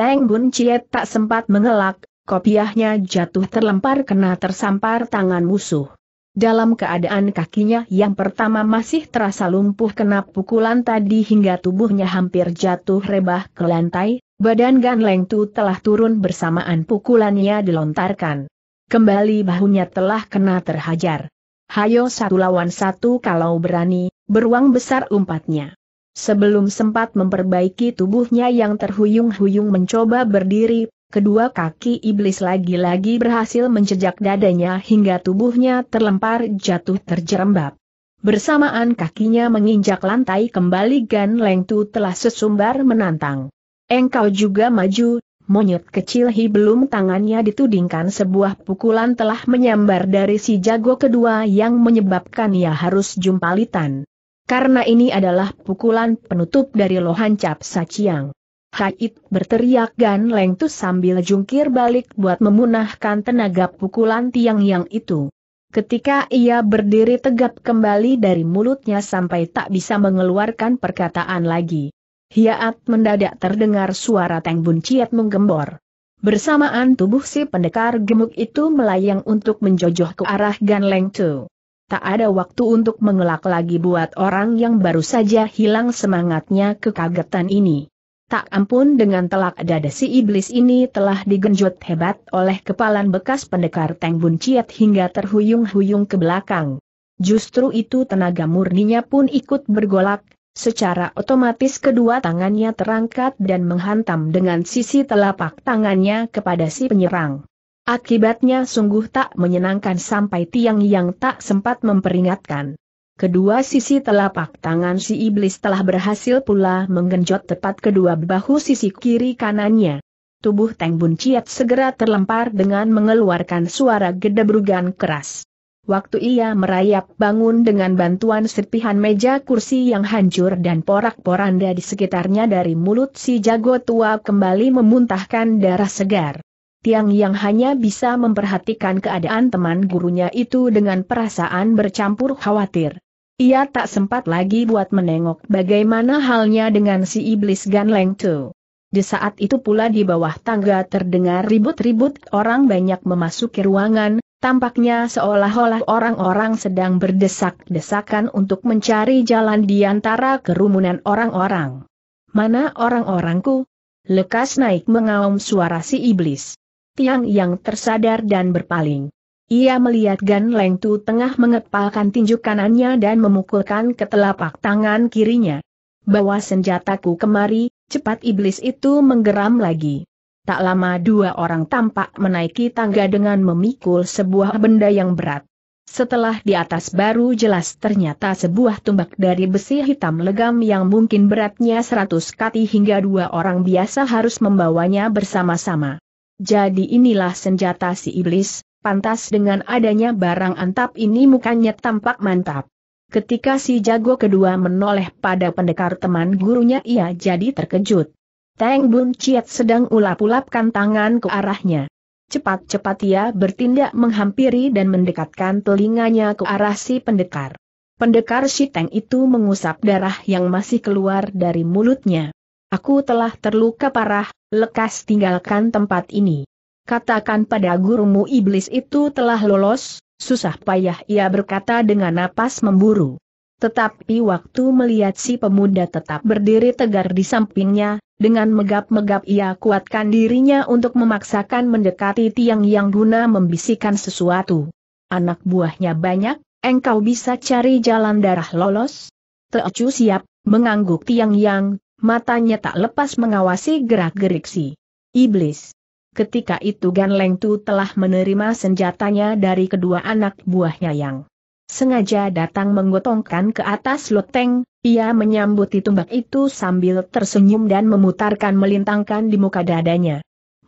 Teng Bun Ciet tak sempat mengelak, kopiahnya jatuh terlempar kena tersampar tangan musuh. Dalam keadaan kakinya yang pertama masih terasa lumpuh kena pukulan tadi hingga tubuhnya hampir jatuh rebah ke lantai, badan Gan Leng Tu telah turun bersamaan pukulannya dilontarkan. Kembali bahunya telah kena terhajar. Hayo satu lawan satu kalau berani, beruang besar umpatnya. Sebelum sempat memperbaiki tubuhnya yang terhuyung-huyung mencoba berdiri, kedua kaki iblis lagi-lagi berhasil mencejak dadanya hingga tubuhnya terlempar jatuh terjerembab. Bersamaan kakinya menginjak lantai kembali Gan Leng telah sesumbar menantang. Engkau juga maju, monyet kecil Hi belum tangannya ditudingkan sebuah pukulan telah menyambar dari si jago kedua yang menyebabkan ia harus jumpalitan. Karena ini adalah pukulan penutup dari Lohan Cap Saciang. Hait berteriak Gan Leng Tu sambil jungkir balik buat memunahkan tenaga pukulan tiang yang itu. Ketika ia berdiri tegap kembali dari mulutnya sampai tak bisa mengeluarkan perkataan lagi. hiaat mendadak terdengar suara Teng Bun Ciat menggembor. Bersamaan tubuh si pendekar gemuk itu melayang untuk menjojoh ke arah Gan Leng Tu. Tak ada waktu untuk mengelak lagi buat orang yang baru saja hilang semangatnya kekagetan ini. Tak ampun dengan telak dada si iblis ini telah digenjot hebat oleh kepalan bekas pendekar Teng Bun Ciat hingga terhuyung-huyung ke belakang. Justru itu tenaga murninya pun ikut bergolak, secara otomatis kedua tangannya terangkat dan menghantam dengan sisi telapak tangannya kepada si penyerang. Akibatnya sungguh tak menyenangkan sampai tiang yang tak sempat memperingatkan. Kedua sisi telapak tangan si iblis telah berhasil pula menggenjot tepat kedua bahu sisi kiri kanannya. Tubuh Teng Bun Ciat segera terlempar dengan mengeluarkan suara gedebrugan keras. Waktu ia merayap bangun dengan bantuan serpihan meja kursi yang hancur dan porak-poranda di sekitarnya dari mulut si jago tua kembali memuntahkan darah segar. Tiang yang hanya bisa memperhatikan keadaan teman gurunya itu dengan perasaan bercampur khawatir. Ia tak sempat lagi buat menengok bagaimana halnya dengan si iblis Gan Ganleng Tu. Di saat itu pula di bawah tangga terdengar ribut-ribut orang banyak memasuki ruangan, tampaknya seolah-olah orang-orang sedang berdesak-desakan untuk mencari jalan di antara kerumunan orang-orang. Mana orang-orangku? Lekas naik mengaum suara si iblis. Tiang yang tersadar dan berpaling. Ia melihat Gan Leng Tu tengah mengepalkan tinju kanannya dan memukulkan ke telapak tangan kirinya. Bawa senjataku kemari, cepat iblis itu menggeram lagi. Tak lama dua orang tampak menaiki tangga dengan memikul sebuah benda yang berat. Setelah di atas baru jelas ternyata sebuah tumbak dari besi hitam legam yang mungkin beratnya 100 kati hingga dua orang biasa harus membawanya bersama-sama. Jadi inilah senjata si iblis, pantas dengan adanya barang antap ini mukanya tampak mantap. Ketika si jago kedua menoleh pada pendekar teman gurunya ia jadi terkejut. Teng Bun Ciat sedang ulap-ulapkan tangan ke arahnya. Cepat-cepat ia bertindak menghampiri dan mendekatkan telinganya ke arah si pendekar. Pendekar si Teng itu mengusap darah yang masih keluar dari mulutnya. Aku telah terluka parah, lekas tinggalkan tempat ini. Katakan pada gurumu iblis itu telah lolos, susah payah ia berkata dengan napas memburu. Tetapi waktu melihat si pemuda tetap berdiri tegar di sampingnya, dengan megap-megap ia kuatkan dirinya untuk memaksakan mendekati tiang yang guna membisikkan sesuatu. Anak buahnya banyak, engkau bisa cari jalan darah lolos? Teocu siap, mengangguk tiang yang, matanya tak lepas mengawasi gerak-gerik si iblis. Ketika itu Gan Leng Tu telah menerima senjatanya dari kedua anak buahnya yang sengaja datang menggotongkan ke atas loteng, ia menyambuti tumbak itu sambil tersenyum dan memutarkan melintangkan di muka dadanya.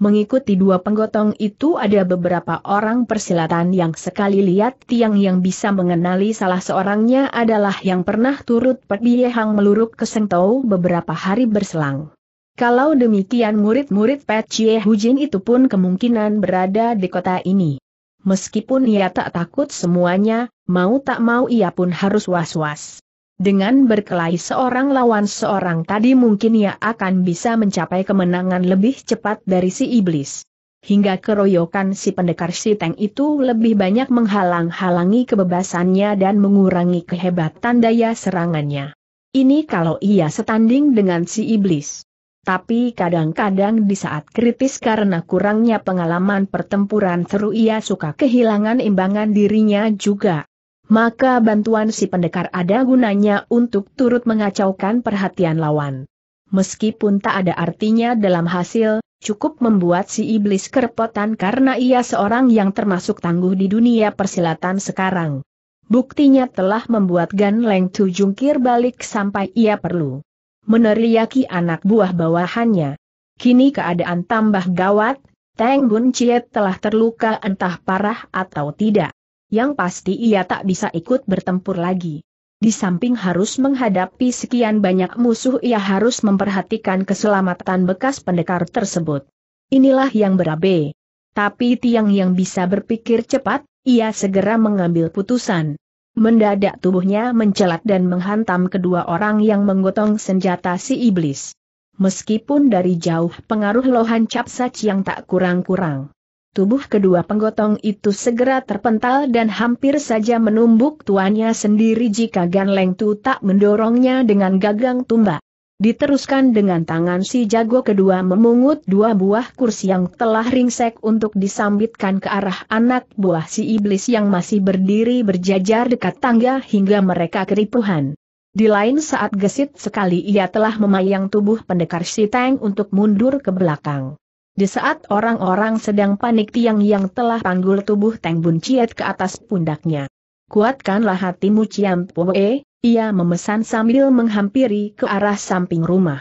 Mengikuti dua penggotong itu ada beberapa orang persilatan yang sekali lihat tiang yang bisa mengenali salah seorangnya adalah yang pernah turut hang meluruk ke Sengtou beberapa hari berselang. Kalau demikian murid-murid Pet Chie Hujin itu pun kemungkinan berada di kota ini. Meskipun ia tak takut semuanya, mau tak mau ia pun harus was-was. Dengan berkelahi seorang lawan seorang tadi mungkin ia akan bisa mencapai kemenangan lebih cepat dari si iblis. Hingga keroyokan si pendekar Teng itu lebih banyak menghalang-halangi kebebasannya dan mengurangi kehebatan daya serangannya. Ini kalau ia setanding dengan si iblis. Tapi kadang-kadang di saat kritis karena kurangnya pengalaman pertempuran seru ia suka kehilangan imbangan dirinya juga maka bantuan si pendekar ada gunanya untuk turut mengacaukan perhatian lawan. Meskipun tak ada artinya dalam hasil, cukup membuat si iblis kerepotan karena ia seorang yang termasuk tangguh di dunia persilatan sekarang. Buktinya telah membuat Gan Leng Tu jungkir balik sampai ia perlu meneriaki anak buah bawahannya. Kini keadaan tambah gawat, Teng Bun Chiet telah terluka entah parah atau tidak yang pasti ia tak bisa ikut bertempur lagi. Di samping harus menghadapi sekian banyak musuh ia harus memperhatikan keselamatan bekas pendekar tersebut. Inilah yang berabe. Tapi tiang yang bisa berpikir cepat, ia segera mengambil putusan. Mendadak tubuhnya mencelat dan menghantam kedua orang yang menggotong senjata si iblis. Meskipun dari jauh pengaruh lohan capsa yang tak kurang-kurang. Tubuh kedua penggotong itu segera terpental dan hampir saja menumbuk tuannya sendiri jika Gan Leng Tu tak mendorongnya dengan gagang tumba. Diteruskan dengan tangan si jago kedua memungut dua buah kursi yang telah ringsek untuk disambitkan ke arah anak buah si iblis yang masih berdiri berjajar dekat tangga hingga mereka keripuhan. Di lain saat gesit sekali ia telah memayang tubuh pendekar si tang untuk mundur ke belakang. Di saat orang-orang sedang panik tiang yang telah panggul tubuh Teng Bun Ciet ke atas pundaknya. Kuatkanlah hatimu Ciam Poe, ia memesan sambil menghampiri ke arah samping rumah.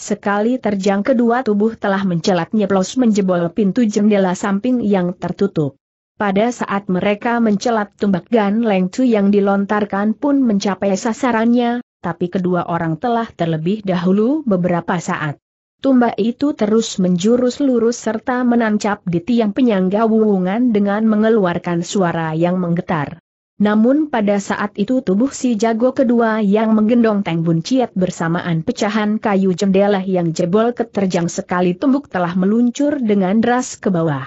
Sekali terjang kedua tubuh telah mencelat nyeplos menjebol pintu jendela samping yang tertutup. Pada saat mereka mencelat tumbak gan leng Tu yang dilontarkan pun mencapai sasarannya, tapi kedua orang telah terlebih dahulu beberapa saat Tumba itu terus menjurus lurus serta menancap di tiang penyangga wuwungan dengan mengeluarkan suara yang menggetar. Namun pada saat itu tubuh si jago kedua yang menggendong Teng Bun Ciet bersamaan pecahan kayu jendela yang jebol keterjang sekali tumbuk telah meluncur dengan deras ke bawah.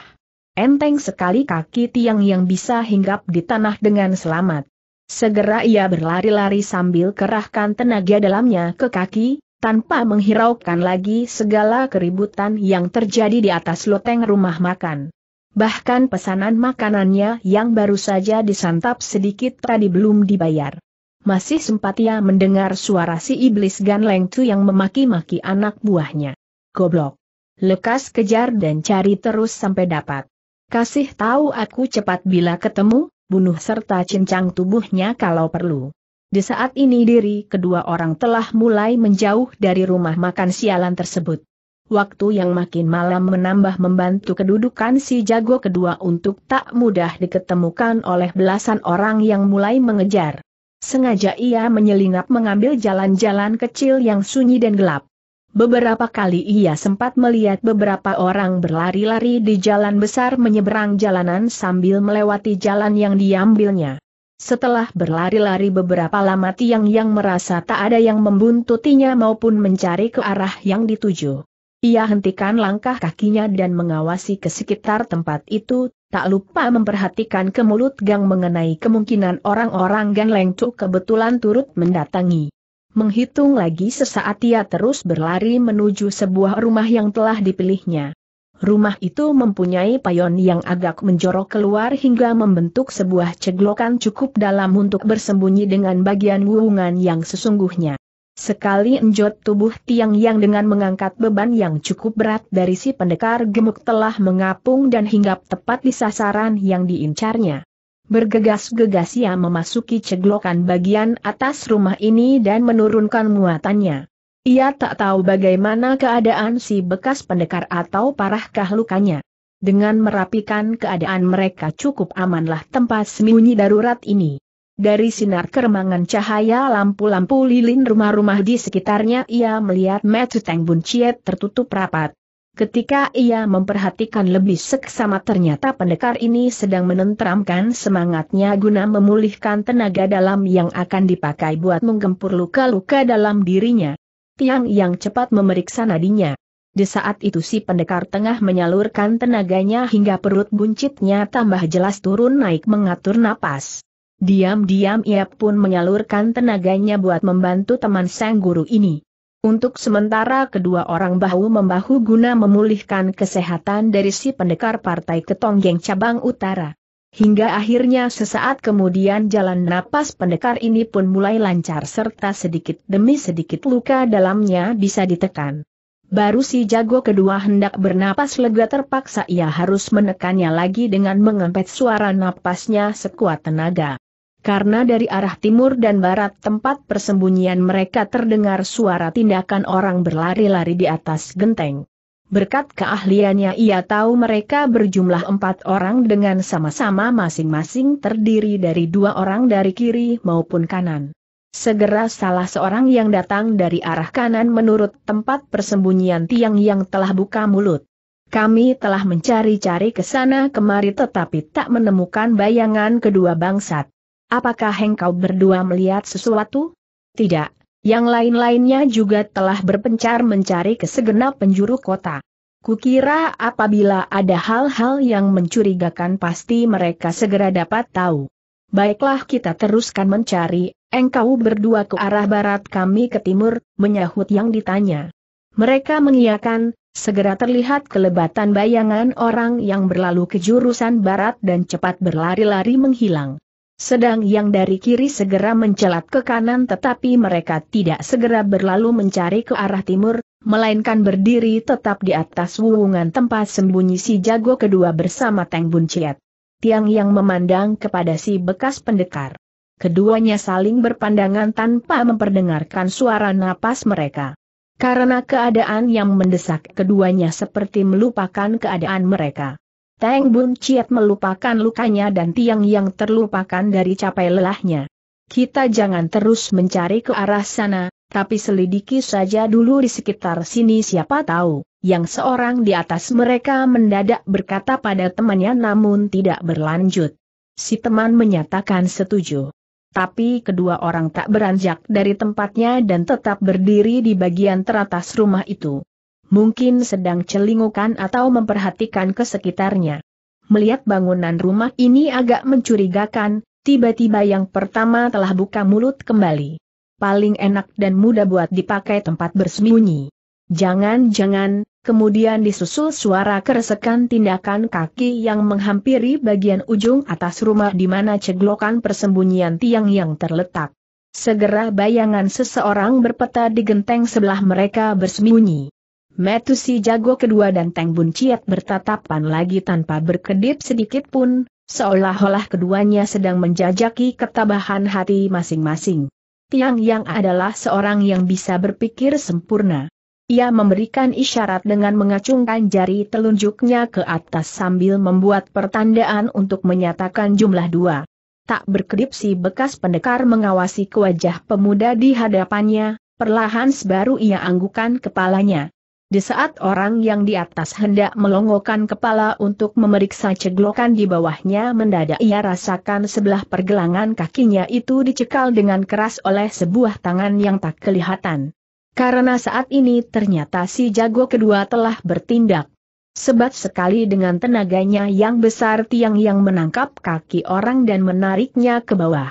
Enteng sekali kaki tiang yang bisa hinggap di tanah dengan selamat. Segera ia berlari-lari sambil kerahkan tenaga dalamnya ke kaki, tanpa menghiraukan lagi segala keributan yang terjadi di atas loteng rumah makan. Bahkan pesanan makanannya yang baru saja disantap sedikit tadi belum dibayar. Masih sempat ia mendengar suara si iblis ganleng tu yang memaki-maki anak buahnya. Goblok. Lekas kejar dan cari terus sampai dapat. Kasih tahu aku cepat bila ketemu, bunuh serta cincang tubuhnya kalau perlu. Di saat ini diri kedua orang telah mulai menjauh dari rumah makan sialan tersebut. Waktu yang makin malam menambah membantu kedudukan si jago kedua untuk tak mudah diketemukan oleh belasan orang yang mulai mengejar. Sengaja ia menyelinap mengambil jalan-jalan kecil yang sunyi dan gelap. Beberapa kali ia sempat melihat beberapa orang berlari-lari di jalan besar menyeberang jalanan sambil melewati jalan yang diambilnya. Setelah berlari-lari beberapa lama Tiang Yang merasa tak ada yang membuntutinya maupun mencari ke arah yang dituju. Ia hentikan langkah kakinya dan mengawasi ke sekitar tempat itu, tak lupa memperhatikan ke mulut gang mengenai kemungkinan orang-orang gang Lengcu kebetulan turut mendatangi. Menghitung lagi sesaat ia terus berlari menuju sebuah rumah yang telah dipilihnya. Rumah itu mempunyai payon yang agak menjorok keluar hingga membentuk sebuah ceglokan cukup dalam untuk bersembunyi dengan bagian wuungan yang sesungguhnya. Sekali enjot tubuh tiang yang dengan mengangkat beban yang cukup berat dari si pendekar gemuk telah mengapung dan hinggap tepat di sasaran yang diincarnya. Bergegas-gegas ia memasuki ceglokan bagian atas rumah ini dan menurunkan muatannya. Ia tak tahu bagaimana keadaan si bekas pendekar atau parahkah lukanya. Dengan merapikan keadaan mereka cukup amanlah tempat sembunyi darurat ini. Dari sinar keremangan cahaya lampu-lampu lilin rumah-rumah di sekitarnya ia melihat Metu Teng Bun Chiet tertutup rapat. Ketika ia memperhatikan lebih seksama ternyata pendekar ini sedang menenteramkan semangatnya guna memulihkan tenaga dalam yang akan dipakai buat menggempur luka-luka dalam dirinya. Tiang yang cepat memeriksa nadinya. Di saat itu si pendekar tengah menyalurkan tenaganya hingga perut buncitnya tambah jelas turun naik mengatur napas. Diam-diam ia pun menyalurkan tenaganya buat membantu teman sang guru ini. Untuk sementara kedua orang bahu-membahu guna memulihkan kesehatan dari si pendekar partai ketonggeng cabang utara. Hingga akhirnya sesaat kemudian jalan napas pendekar ini pun mulai lancar serta sedikit demi sedikit luka dalamnya bisa ditekan. Baru si jago kedua hendak bernapas lega terpaksa ia harus menekannya lagi dengan mengempet suara napasnya sekuat tenaga. Karena dari arah timur dan barat tempat persembunyian mereka terdengar suara tindakan orang berlari-lari di atas genteng. Berkat keahliannya ia tahu mereka berjumlah empat orang dengan sama-sama masing-masing terdiri dari dua orang dari kiri maupun kanan. Segera salah seorang yang datang dari arah kanan menurut tempat persembunyian tiang yang telah buka mulut. Kami telah mencari-cari ke sana kemari tetapi tak menemukan bayangan kedua bangsat. Apakah engkau berdua melihat sesuatu? Tidak, yang lain-lainnya juga telah berpencar mencari ke segenap penjuru kota. Kukira apabila ada hal-hal yang mencurigakan pasti mereka segera dapat tahu. Baiklah kita teruskan mencari, engkau berdua ke arah barat kami ke timur, menyahut yang ditanya. Mereka mengiakan, segera terlihat kelebatan bayangan orang yang berlalu ke jurusan barat dan cepat berlari-lari menghilang. Sedang yang dari kiri segera mencelat ke kanan tetapi mereka tidak segera berlalu mencari ke arah timur, melainkan berdiri tetap di atas wuwungan tempat sembunyi si jago kedua bersama Teng Bun Chiat. Tiang yang memandang kepada si bekas pendekar. Keduanya saling berpandangan tanpa memperdengarkan suara napas mereka. Karena keadaan yang mendesak keduanya seperti melupakan keadaan mereka. Tang Bun Chiat melupakan lukanya dan tiang yang terlupakan dari capai lelahnya. Kita jangan terus mencari ke arah sana, tapi selidiki saja dulu di sekitar sini siapa tahu, yang seorang di atas mereka mendadak berkata pada temannya namun tidak berlanjut. Si teman menyatakan setuju. Tapi kedua orang tak beranjak dari tempatnya dan tetap berdiri di bagian teratas rumah itu mungkin sedang celingukan atau memperhatikan kesekitarnya. Melihat bangunan rumah ini agak mencurigakan, tiba-tiba yang pertama telah buka mulut kembali. Paling enak dan mudah buat dipakai tempat bersembunyi. Jangan-jangan, kemudian disusul suara keresekan tindakan kaki yang menghampiri bagian ujung atas rumah di mana ceglokan persembunyian tiang yang terletak. Segera bayangan seseorang berpeta di genteng sebelah mereka bersembunyi. Metusi jago kedua dan Teng Bun Ciat bertatapan lagi tanpa berkedip sedikit pun, seolah-olah keduanya sedang menjajaki ketabahan hati masing-masing. Tiang Yang adalah seorang yang bisa berpikir sempurna. Ia memberikan isyarat dengan mengacungkan jari telunjuknya ke atas sambil membuat pertandaan untuk menyatakan jumlah dua. Tak berkedip si bekas pendekar mengawasi ke wajah pemuda di hadapannya, perlahan sebaru ia anggukan kepalanya. Di saat orang yang di atas hendak melongokkan kepala untuk memeriksa ceglokan di bawahnya mendadak ia rasakan sebelah pergelangan kakinya itu dicekal dengan keras oleh sebuah tangan yang tak kelihatan. Karena saat ini ternyata si jago kedua telah bertindak. Sebat sekali dengan tenaganya yang besar tiang yang menangkap kaki orang dan menariknya ke bawah.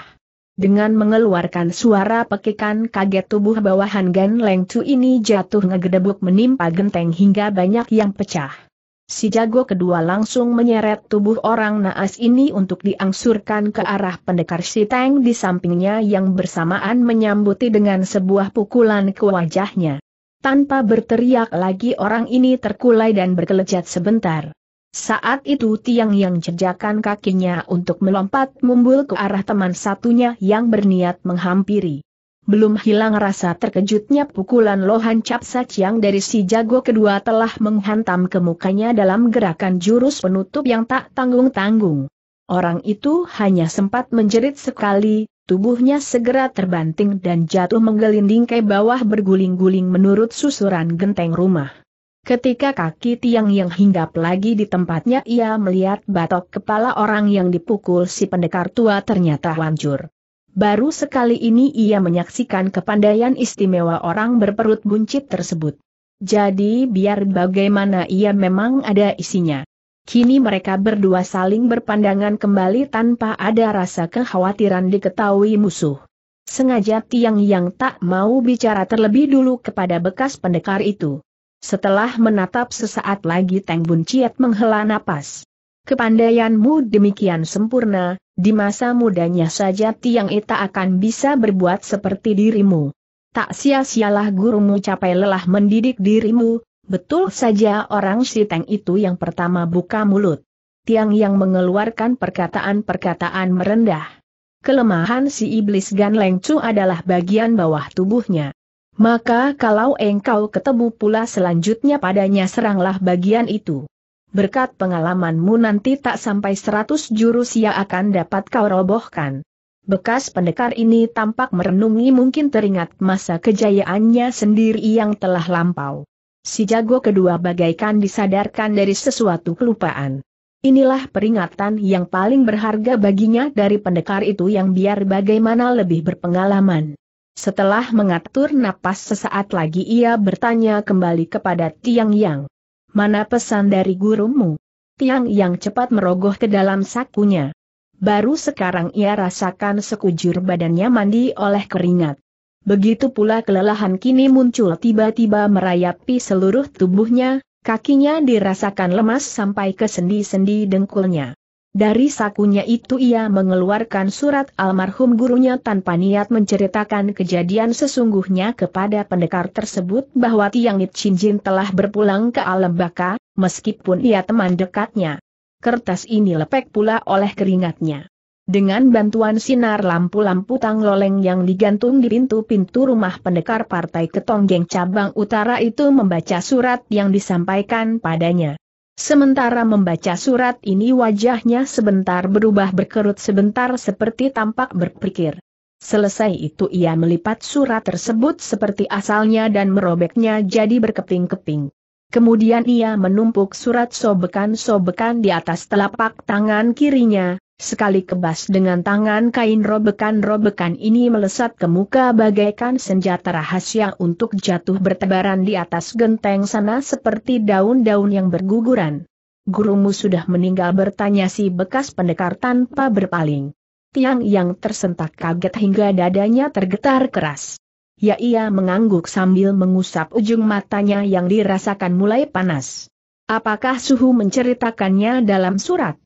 Dengan mengeluarkan suara pekikan kaget tubuh bawahan Gan Leng Chu ini jatuh ngegedebuk menimpa genteng hingga banyak yang pecah. Si jago kedua langsung menyeret tubuh orang naas ini untuk diangsurkan ke arah pendekar si teng di sampingnya yang bersamaan menyambuti dengan sebuah pukulan ke wajahnya. Tanpa berteriak lagi orang ini terkulai dan berkelejat sebentar. Saat itu tiang yang jejakan kakinya untuk melompat mumbul ke arah teman satunya yang berniat menghampiri. Belum hilang rasa terkejutnya pukulan lohan cap yang dari si jago kedua telah menghantam ke mukanya dalam gerakan jurus penutup yang tak tanggung-tanggung. Orang itu hanya sempat menjerit sekali, tubuhnya segera terbanting dan jatuh menggelinding ke bawah berguling-guling menurut susuran genteng rumah. Ketika kaki tiang yang hinggap lagi di tempatnya ia melihat batok kepala orang yang dipukul si pendekar tua ternyata hancur. Baru sekali ini ia menyaksikan kepandaian istimewa orang berperut buncit tersebut. Jadi biar bagaimana ia memang ada isinya. Kini mereka berdua saling berpandangan kembali tanpa ada rasa kekhawatiran diketahui musuh. Sengaja tiang yang tak mau bicara terlebih dulu kepada bekas pendekar itu. Setelah menatap sesaat lagi Teng Bun Ciet menghela napas. Kepandaianmu demikian sempurna, di masa mudanya saja Tiang Ita akan bisa berbuat seperti dirimu. Tak sia-sialah gurumu capai lelah mendidik dirimu, betul saja orang si Teng itu yang pertama buka mulut. Tiang yang mengeluarkan perkataan-perkataan merendah. Kelemahan si iblis Gan Leng Chu adalah bagian bawah tubuhnya. Maka kalau engkau ketemu pula selanjutnya padanya seranglah bagian itu. Berkat pengalamanmu nanti tak sampai seratus jurus ia akan dapat kau robohkan. Bekas pendekar ini tampak merenungi mungkin teringat masa kejayaannya sendiri yang telah lampau. Si jago kedua bagaikan disadarkan dari sesuatu kelupaan. Inilah peringatan yang paling berharga baginya dari pendekar itu yang biar bagaimana lebih berpengalaman. Setelah mengatur napas sesaat lagi ia bertanya kembali kepada Tiang Yang. Mana pesan dari gurumu? Tiang Yang cepat merogoh ke dalam sakunya. Baru sekarang ia rasakan sekujur badannya mandi oleh keringat. Begitu pula kelelahan kini muncul tiba-tiba merayapi seluruh tubuhnya, kakinya dirasakan lemas sampai ke sendi-sendi dengkulnya. Dari sakunya itu ia mengeluarkan surat almarhum gurunya tanpa niat menceritakan kejadian sesungguhnya kepada pendekar tersebut bahwa Tiang Nit Jin telah berpulang ke alam baka, meskipun ia teman dekatnya. Kertas ini lepek pula oleh keringatnya. Dengan bantuan sinar lampu-lampu tangloleng yang digantung di pintu-pintu rumah pendekar partai ketonggeng cabang utara itu membaca surat yang disampaikan padanya. Sementara membaca surat ini wajahnya sebentar berubah berkerut sebentar seperti tampak berpikir. Selesai itu ia melipat surat tersebut seperti asalnya dan merobeknya jadi berkeping-keping. Kemudian ia menumpuk surat sobekan-sobekan di atas telapak tangan kirinya, Sekali kebas dengan tangan kain robekan-robekan ini melesat ke muka bagaikan senjata rahasia untuk jatuh bertebaran di atas genteng sana seperti daun-daun yang berguguran. Gurumu sudah meninggal bertanya si bekas pendekar tanpa berpaling. Tiang yang tersentak kaget hingga dadanya tergetar keras. Ya ia mengangguk sambil mengusap ujung matanya yang dirasakan mulai panas. Apakah suhu menceritakannya dalam surat?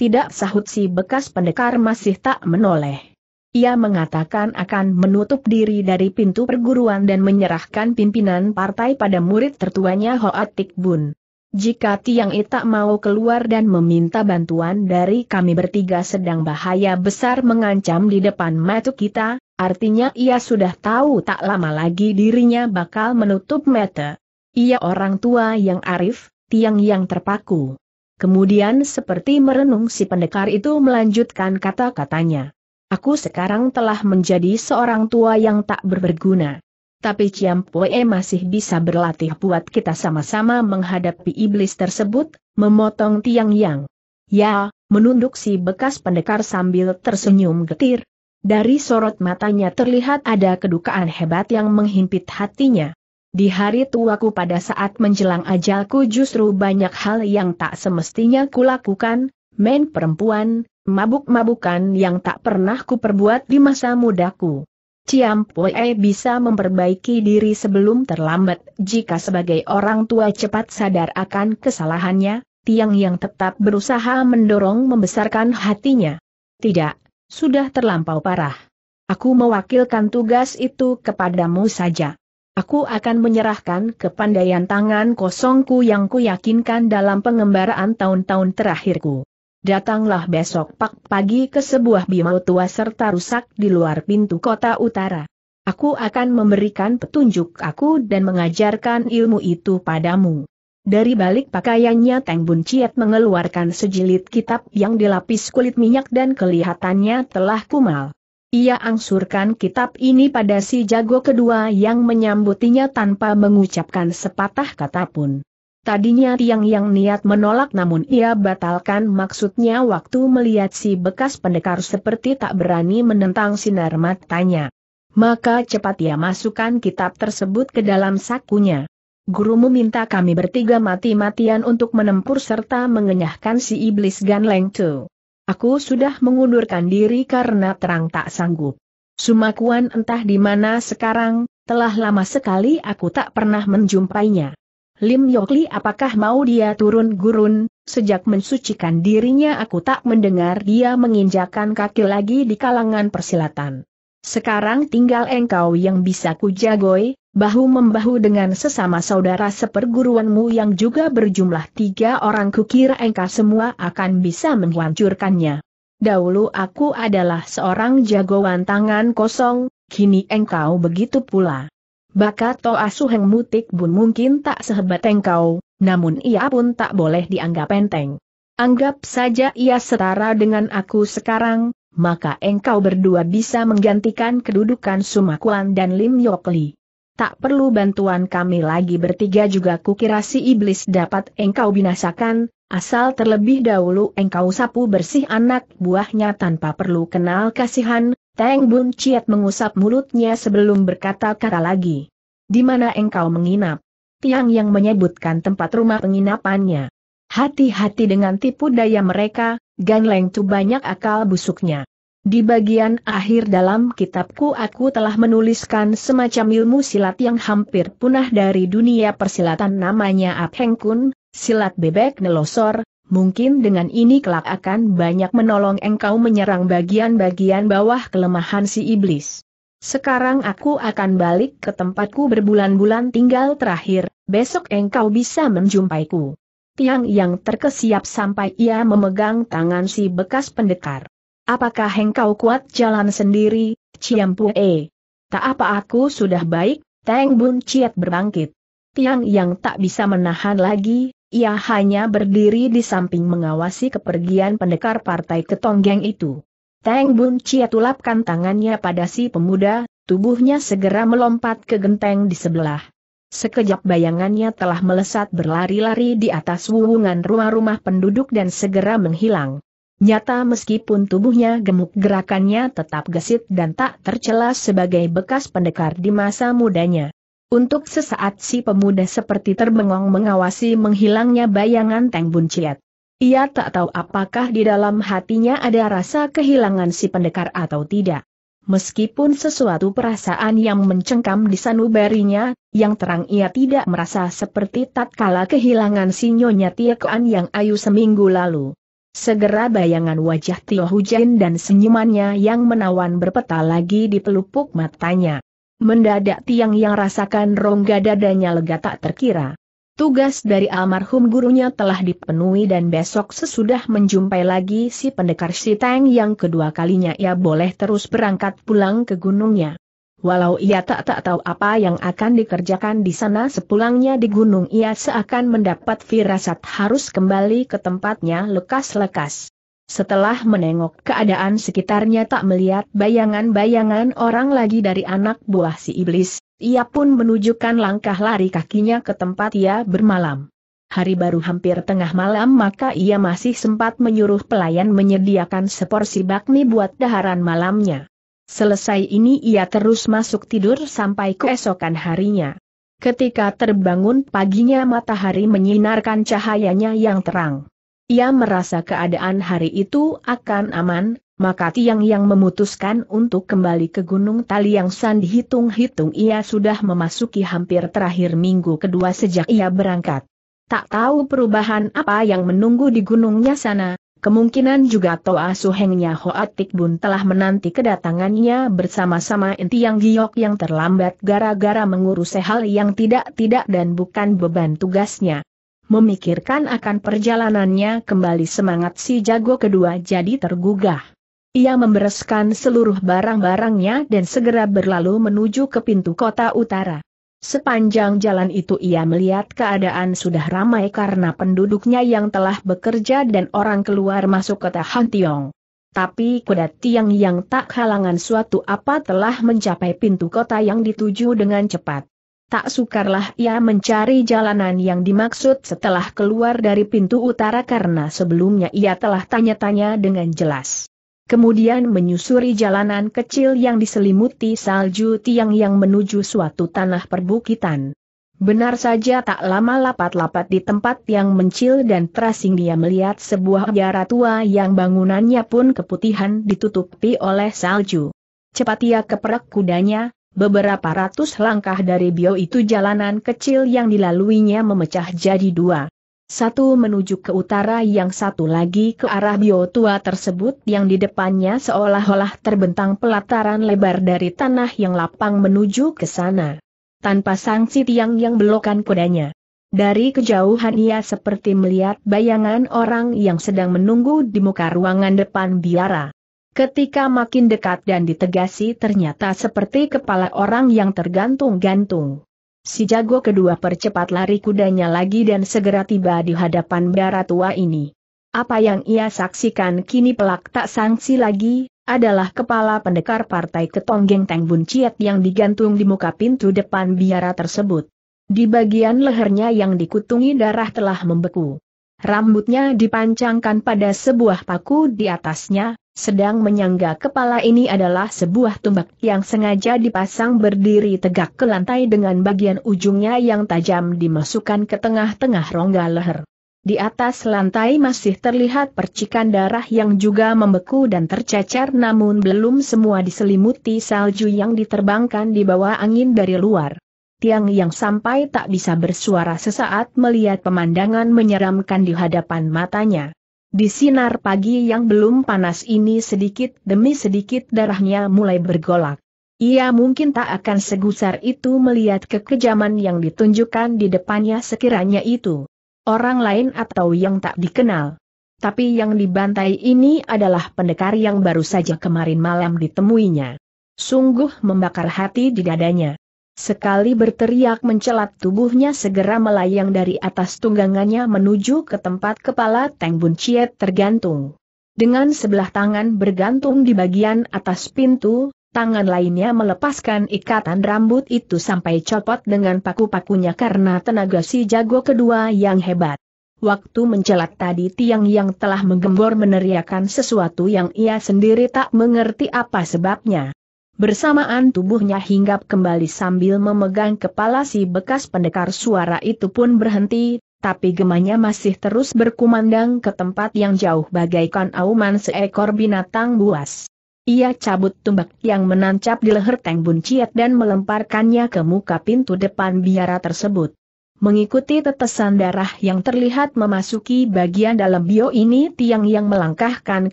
Tidak sahut si bekas pendekar masih tak menoleh. Ia mengatakan akan menutup diri dari pintu perguruan dan menyerahkan pimpinan partai pada murid tertuanya Hoat Tik Bun. Jika Tiang I tak mau keluar dan meminta bantuan dari kami bertiga sedang bahaya besar mengancam di depan mata kita, artinya ia sudah tahu tak lama lagi dirinya bakal menutup mata. Ia orang tua yang arif, tiang yang terpaku. Kemudian seperti merenung si pendekar itu melanjutkan kata-katanya. Aku sekarang telah menjadi seorang tua yang tak berberguna. Tapi Ciam Poe masih bisa berlatih buat kita sama-sama menghadapi iblis tersebut, memotong tiang yang. Ya, menunduk si bekas pendekar sambil tersenyum getir. Dari sorot matanya terlihat ada kedukaan hebat yang menghimpit hatinya. Di hari tuaku pada saat menjelang ajalku justru banyak hal yang tak semestinya kulakukan, main perempuan, mabuk-mabukan yang tak pernah kuperbuat di masa mudaku. Ciampue bisa memperbaiki diri sebelum terlambat jika sebagai orang tua cepat sadar akan kesalahannya, tiang yang tetap berusaha mendorong membesarkan hatinya. Tidak, sudah terlampau parah. Aku mewakilkan tugas itu kepadamu saja. Aku akan menyerahkan kepandaian tangan kosongku yang kuyakinkan dalam pengembaraan tahun-tahun terakhirku. Datanglah besok pak pagi ke sebuah bimau tua serta rusak di luar pintu kota utara. Aku akan memberikan petunjuk aku dan mengajarkan ilmu itu padamu. Dari balik pakaiannya Teng Bun Ciet mengeluarkan sejilid kitab yang dilapis kulit minyak dan kelihatannya telah kumal. Ia angsurkan kitab ini pada si jago kedua yang menyambutinya tanpa mengucapkan sepatah kata pun. Tadinya Tiang yang niat menolak namun ia batalkan maksudnya waktu melihat si bekas pendekar seperti tak berani menentang sinar matanya. Maka cepat ia masukkan kitab tersebut ke dalam sakunya. Gurumu minta kami bertiga mati-matian untuk menempur serta mengenyahkan si iblis Ganleng Tu. Aku sudah mengundurkan diri karena terang tak sanggup. Sumakuan entah di mana sekarang, telah lama sekali aku tak pernah menjumpainya. Lim Yokli apakah mau dia turun gurun, sejak mensucikan dirinya aku tak mendengar dia menginjakan kaki lagi di kalangan persilatan. Sekarang tinggal engkau yang bisa kujagoi, bahu-membahu dengan sesama saudara seperguruanmu yang juga berjumlah tiga orang kukira engkau semua akan bisa menghancurkannya. Dahulu aku adalah seorang jagoan tangan kosong, kini engkau begitu pula. Baka Toa yang Mutik Bun mungkin tak sehebat engkau, namun ia pun tak boleh dianggap enteng. Anggap saja ia setara dengan aku sekarang, maka engkau berdua bisa menggantikan kedudukan Sumakuan dan Lim Yokli. Tak perlu bantuan kami lagi bertiga juga kukira si iblis dapat engkau binasakan, asal terlebih dahulu engkau sapu bersih anak buahnya tanpa perlu kenal kasihan, Teng Bun Ciat mengusap mulutnya sebelum berkata-kata lagi. Di mana engkau menginap? Tiang yang menyebutkan tempat rumah penginapannya. Hati-hati dengan tipu daya mereka, Gan Leng Tu banyak akal busuknya. Di bagian akhir dalam kitabku aku telah menuliskan semacam ilmu silat yang hampir punah dari dunia persilatan namanya Abheng Kun, silat bebek nelosor, mungkin dengan ini kelak akan banyak menolong engkau menyerang bagian-bagian bawah kelemahan si iblis. Sekarang aku akan balik ke tempatku berbulan-bulan tinggal terakhir, besok engkau bisa menjumpaiku. Tiang yang terkesiap sampai ia memegang tangan si bekas pendekar. Apakah engkau kuat jalan sendiri, Ciampue? Tak apa aku sudah baik, Teng Bun Ciat berbangkit. Tiang yang tak bisa menahan lagi, ia hanya berdiri di samping mengawasi kepergian pendekar partai ketonggeng itu. Teng Bun Ciat ulapkan tangannya pada si pemuda, tubuhnya segera melompat ke genteng di sebelah. Sekejap bayangannya telah melesat berlari-lari di atas wuwungan rumah-rumah penduduk dan segera menghilang. Nyata meskipun tubuhnya gemuk gerakannya tetap gesit dan tak tercela sebagai bekas pendekar di masa mudanya. Untuk sesaat si pemuda seperti terbengong mengawasi menghilangnya bayangan Teng Bun Ciet. Ia tak tahu apakah di dalam hatinya ada rasa kehilangan si pendekar atau tidak meskipun sesuatu perasaan yang mencengkam di sanubarinya, yang terang ia tidak merasa seperti tatkala kehilangan sinyonya tiakuan yang ayu seminggu lalu. Segera bayangan wajah Tio Hujan dan senyumannya yang menawan berpeta lagi di pelupuk matanya. Mendadak tiang yang rasakan rongga dadanya lega tak terkira. Tugas dari almarhum gurunya telah dipenuhi dan besok sesudah menjumpai lagi si pendekar si Tang yang kedua kalinya ia boleh terus berangkat pulang ke gunungnya. Walau ia tak tak tahu apa yang akan dikerjakan di sana sepulangnya di gunung ia seakan mendapat firasat harus kembali ke tempatnya lekas-lekas. Setelah menengok keadaan sekitarnya tak melihat bayangan-bayangan orang lagi dari anak buah si iblis, ia pun menunjukkan langkah lari kakinya ke tempat ia bermalam. Hari baru hampir tengah malam maka ia masih sempat menyuruh pelayan menyediakan seporsi bakmi buat daharan malamnya. Selesai ini ia terus masuk tidur sampai keesokan harinya. Ketika terbangun paginya matahari menyinarkan cahayanya yang terang. Ia merasa keadaan hari itu akan aman, maka Tiang Yang memutuskan untuk kembali ke Gunung Taliangsan dihitung-hitung ia sudah memasuki hampir terakhir minggu kedua sejak ia berangkat. Tak tahu perubahan apa yang menunggu di gunungnya sana, kemungkinan juga Toa Suhengnya Hoatik Bun telah menanti kedatangannya bersama-sama inti yang giok yang terlambat gara-gara mengurus hal yang tidak-tidak dan bukan beban tugasnya. Memikirkan akan perjalanannya kembali semangat si jago kedua jadi tergugah. Ia membereskan seluruh barang-barangnya dan segera berlalu menuju ke pintu kota utara. Sepanjang jalan itu ia melihat keadaan sudah ramai karena penduduknya yang telah bekerja dan orang keluar masuk kota Hantiong. Tapi kuda tiang yang tak halangan suatu apa telah mencapai pintu kota yang dituju dengan cepat. Tak sukarlah ia mencari jalanan yang dimaksud setelah keluar dari pintu utara karena sebelumnya ia telah tanya-tanya dengan jelas kemudian menyusuri jalanan kecil yang diselimuti salju tiang yang menuju suatu tanah perbukitan. Benar saja tak lama lapat-lapat di tempat yang mencil dan terasing dia melihat sebuah biara tua yang bangunannya pun keputihan ditutupi oleh salju. Cepat ia keperak kudanya, beberapa ratus langkah dari bio itu jalanan kecil yang dilaluinya memecah jadi dua satu menuju ke utara yang satu lagi ke arah biotua tersebut yang di depannya seolah-olah terbentang pelataran lebar dari tanah yang lapang menuju ke sana. Tanpa sanksi tiang yang belokan kudanya. Dari kejauhan ia seperti melihat bayangan orang yang sedang menunggu di muka ruangan depan biara. Ketika makin dekat dan ditegasi ternyata seperti kepala orang yang tergantung-gantung. Si jago kedua percepat lari kudanya lagi dan segera tiba di hadapan darah tua ini. Apa yang ia saksikan kini pelak tak sangsi lagi, adalah kepala pendekar partai ketonggeng Teng Bun Ciat yang digantung di muka pintu depan biara tersebut. Di bagian lehernya yang dikutungi darah telah membeku. Rambutnya dipancangkan pada sebuah paku di atasnya, sedang menyangga kepala ini adalah sebuah tumbak yang sengaja dipasang berdiri tegak ke lantai dengan bagian ujungnya yang tajam dimasukkan ke tengah-tengah rongga leher. Di atas lantai masih terlihat percikan darah yang juga membeku dan tercecer namun belum semua diselimuti salju yang diterbangkan di bawah angin dari luar. Tiang yang sampai tak bisa bersuara sesaat melihat pemandangan menyeramkan di hadapan matanya. Di sinar pagi yang belum panas ini sedikit demi sedikit darahnya mulai bergolak. Ia mungkin tak akan segusar itu melihat kekejaman yang ditunjukkan di depannya sekiranya itu. Orang lain atau yang tak dikenal. Tapi yang dibantai ini adalah pendekar yang baru saja kemarin malam ditemuinya. Sungguh membakar hati di dadanya. Sekali berteriak mencelat tubuhnya segera melayang dari atas tunggangannya menuju ke tempat kepala Teng Bun Chiet tergantung. Dengan sebelah tangan bergantung di bagian atas pintu, tangan lainnya melepaskan ikatan rambut itu sampai copot dengan paku-pakunya karena tenaga si jago kedua yang hebat. Waktu mencelat tadi tiang yang telah menggembor meneriakan sesuatu yang ia sendiri tak mengerti apa sebabnya. Bersamaan tubuhnya hinggap kembali sambil memegang kepala si bekas pendekar suara itu pun berhenti, tapi gemanya masih terus berkumandang ke tempat yang jauh bagaikan auman seekor binatang buas. Ia cabut tumbak yang menancap di leher Teng Bun Ciet dan melemparkannya ke muka pintu depan biara tersebut. Mengikuti tetesan darah yang terlihat memasuki bagian dalam bio ini tiang yang melangkahkan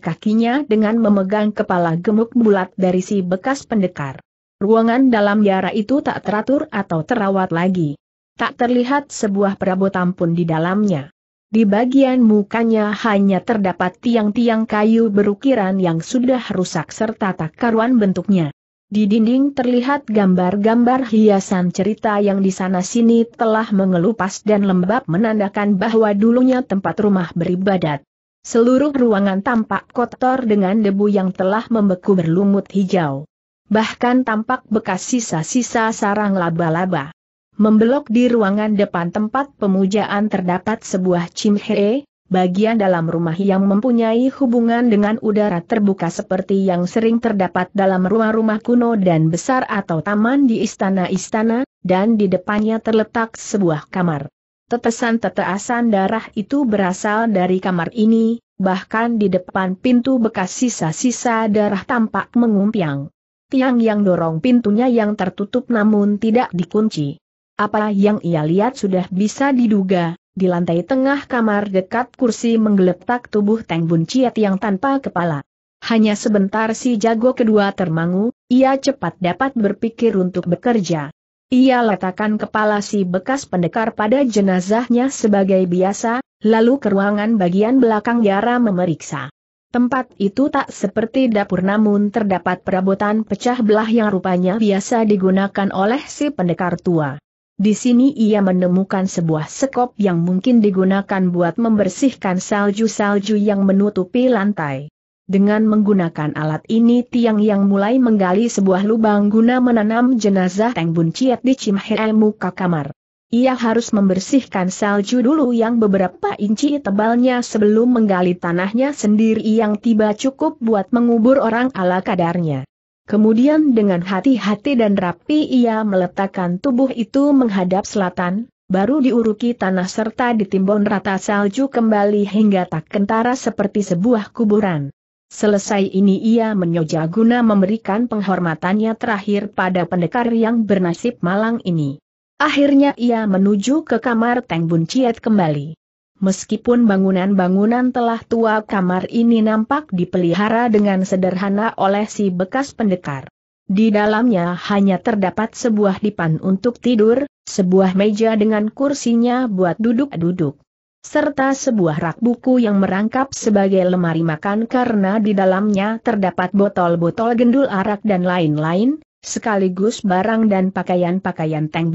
kakinya dengan memegang kepala gemuk bulat dari si bekas pendekar. Ruangan dalam biara itu tak teratur atau terawat lagi. Tak terlihat sebuah perabotan pun di dalamnya. Di bagian mukanya hanya terdapat tiang-tiang kayu berukiran yang sudah rusak serta tak karuan bentuknya. Di dinding terlihat gambar-gambar hiasan cerita yang di sana-sini telah mengelupas dan lembab menandakan bahwa dulunya tempat rumah beribadat. Seluruh ruangan tampak kotor dengan debu yang telah membeku berlumut hijau. Bahkan tampak bekas sisa-sisa sarang laba-laba. Membelok di ruangan depan tempat pemujaan terdapat sebuah cimhe, bagian dalam rumah yang mempunyai hubungan dengan udara terbuka seperti yang sering terdapat dalam rumah-rumah kuno dan besar atau taman di istana-istana, dan di depannya terletak sebuah kamar. Tetesan-teteasan darah itu berasal dari kamar ini, bahkan di depan pintu bekas sisa-sisa darah tampak mengumpiang. Tiang yang dorong pintunya yang tertutup namun tidak dikunci. Apa yang ia lihat sudah bisa diduga, di lantai tengah kamar dekat kursi menggeletak tubuh Teng Bun Ciat yang tanpa kepala. Hanya sebentar si jago kedua termangu, ia cepat dapat berpikir untuk bekerja. Ia letakkan kepala si bekas pendekar pada jenazahnya sebagai biasa, lalu ke ruangan bagian belakang Yara memeriksa. Tempat itu tak seperti dapur namun terdapat perabotan pecah belah yang rupanya biasa digunakan oleh si pendekar tua. Di sini ia menemukan sebuah sekop yang mungkin digunakan buat membersihkan salju-salju yang menutupi lantai. Dengan menggunakan alat ini Tiang yang mulai menggali sebuah lubang guna menanam jenazah Teng Bun Ciat di Cimhee muka kamar. Ia harus membersihkan salju dulu yang beberapa inci tebalnya sebelum menggali tanahnya sendiri yang tiba cukup buat mengubur orang ala kadarnya. Kemudian dengan hati-hati dan rapi ia meletakkan tubuh itu menghadap selatan, baru diuruki tanah serta ditimbun rata salju kembali hingga tak kentara seperti sebuah kuburan. Selesai ini ia menyoja guna memberikan penghormatannya terakhir pada pendekar yang bernasib malang ini. Akhirnya ia menuju ke kamar Teng Bun Ciet kembali. Meskipun bangunan-bangunan telah tua kamar ini nampak dipelihara dengan sederhana oleh si bekas pendekar. Di dalamnya hanya terdapat sebuah dipan untuk tidur, sebuah meja dengan kursinya buat duduk-duduk, serta sebuah rak buku yang merangkap sebagai lemari makan karena di dalamnya terdapat botol-botol gendul arak dan lain-lain, sekaligus barang dan pakaian-pakaian Teng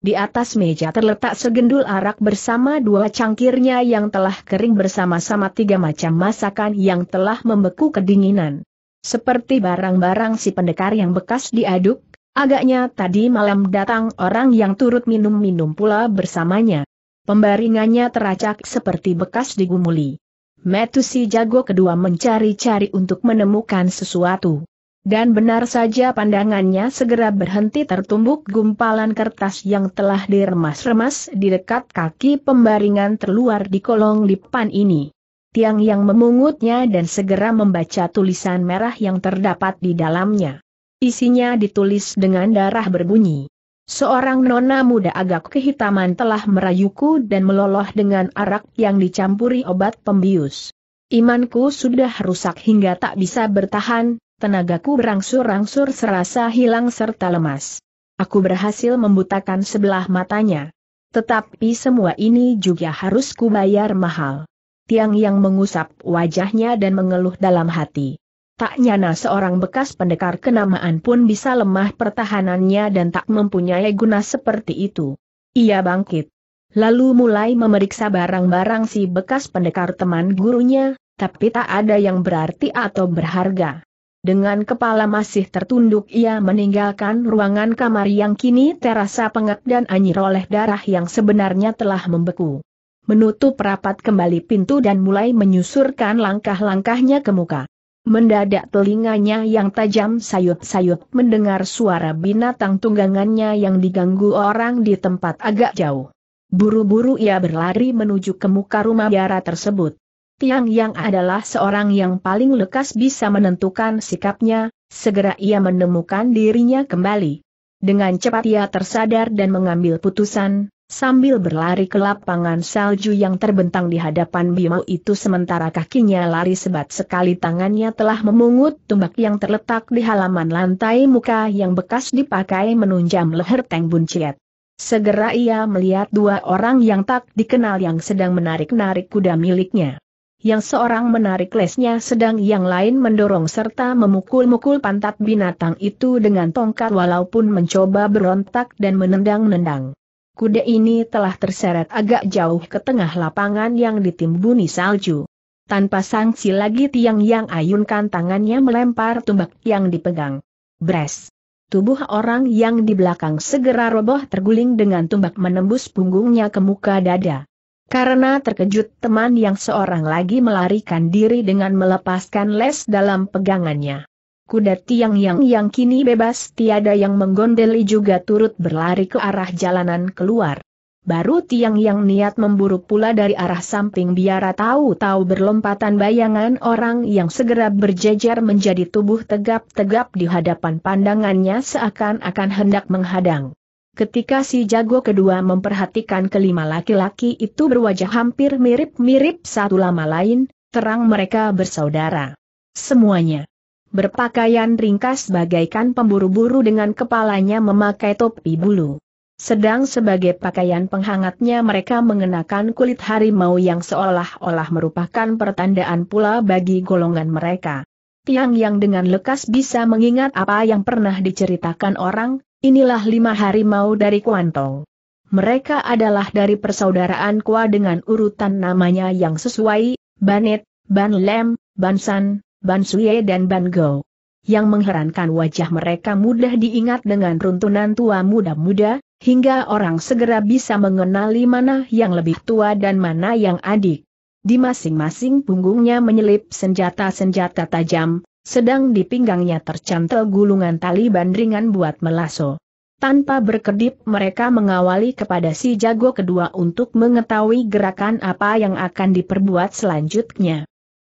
di atas meja terletak segendul arak bersama dua cangkirnya yang telah kering bersama-sama tiga macam masakan yang telah membeku kedinginan. Seperti barang-barang si pendekar yang bekas diaduk, agaknya tadi malam datang orang yang turut minum-minum pula bersamanya. Pembaringannya teracak seperti bekas digumuli. Metusi si jago kedua mencari-cari untuk menemukan sesuatu. Dan benar saja pandangannya segera berhenti tertumbuk gumpalan kertas yang telah diremas-remas di dekat kaki pembaringan terluar di kolong lipan ini. Tiang yang memungutnya dan segera membaca tulisan merah yang terdapat di dalamnya. Isinya ditulis dengan darah berbunyi. Seorang nona muda agak kehitaman telah merayuku dan meloloh dengan arak yang dicampuri obat pembius. Imanku sudah rusak hingga tak bisa bertahan, tenagaku berangsur-angsur serasa hilang serta lemas. Aku berhasil membutakan sebelah matanya. Tetapi semua ini juga harus kubayar mahal. Tiang yang mengusap wajahnya dan mengeluh dalam hati. Tak nyana seorang bekas pendekar kenamaan pun bisa lemah pertahanannya dan tak mempunyai guna seperti itu. Ia bangkit. Lalu mulai memeriksa barang-barang si bekas pendekar teman gurunya, tapi tak ada yang berarti atau berharga. Dengan kepala masih tertunduk ia meninggalkan ruangan kamar yang kini terasa pengap dan anyir oleh darah yang sebenarnya telah membeku. Menutup rapat kembali pintu dan mulai menyusurkan langkah-langkahnya ke muka. Mendadak telinganya yang tajam sayut-sayut mendengar suara binatang tunggangannya yang diganggu orang di tempat agak jauh. Buru-buru ia berlari menuju ke muka rumah biara tersebut. Tiang Yang adalah seorang yang paling lekas bisa menentukan sikapnya, segera ia menemukan dirinya kembali. Dengan cepat ia tersadar dan mengambil putusan, sambil berlari ke lapangan salju yang terbentang di hadapan Bimo itu sementara kakinya lari sebat sekali tangannya telah memungut tumbak yang terletak di halaman lantai muka yang bekas dipakai menunjam leher Teng Bunciet. Segera ia melihat dua orang yang tak dikenal yang sedang menarik-narik kuda miliknya yang seorang menarik lesnya sedang yang lain mendorong serta memukul-mukul pantat binatang itu dengan tongkat walaupun mencoba berontak dan menendang-nendang. Kuda ini telah terseret agak jauh ke tengah lapangan yang ditimbuni salju. Tanpa sanksi lagi tiang yang ayunkan tangannya melempar tumbak yang dipegang. Bres. Tubuh orang yang di belakang segera roboh terguling dengan tumbak menembus punggungnya ke muka dada. Karena terkejut teman yang seorang lagi melarikan diri dengan melepaskan les dalam pegangannya. Kuda tiang yang yang kini bebas tiada yang menggondeli juga turut berlari ke arah jalanan keluar. Baru tiang yang niat memburu pula dari arah samping biara tahu-tahu berlompatan bayangan orang yang segera berjejer menjadi tubuh tegap-tegap di hadapan pandangannya seakan-akan hendak menghadang. Ketika si jago kedua memperhatikan kelima laki-laki itu berwajah hampir mirip-mirip satu lama lain, terang mereka bersaudara. Semuanya berpakaian ringkas bagaikan pemburu-buru dengan kepalanya memakai topi bulu. Sedang sebagai pakaian penghangatnya mereka mengenakan kulit harimau yang seolah-olah merupakan pertandaan pula bagi golongan mereka. Tiang yang dengan lekas bisa mengingat apa yang pernah diceritakan orang, Inilah lima harimau dari Kuantong. Mereka adalah dari persaudaraan Kua dengan urutan namanya yang sesuai, Banet, Ban Lem, Ban San, Ban Suye dan Ban Go. Yang mengherankan wajah mereka mudah diingat dengan runtunan tua muda-muda, hingga orang segera bisa mengenali mana yang lebih tua dan mana yang adik. Di masing-masing punggungnya menyelip senjata-senjata tajam, sedang di pinggangnya tercantel gulungan tali bandringan buat melaso. Tanpa berkedip mereka mengawali kepada si jago kedua untuk mengetahui gerakan apa yang akan diperbuat selanjutnya.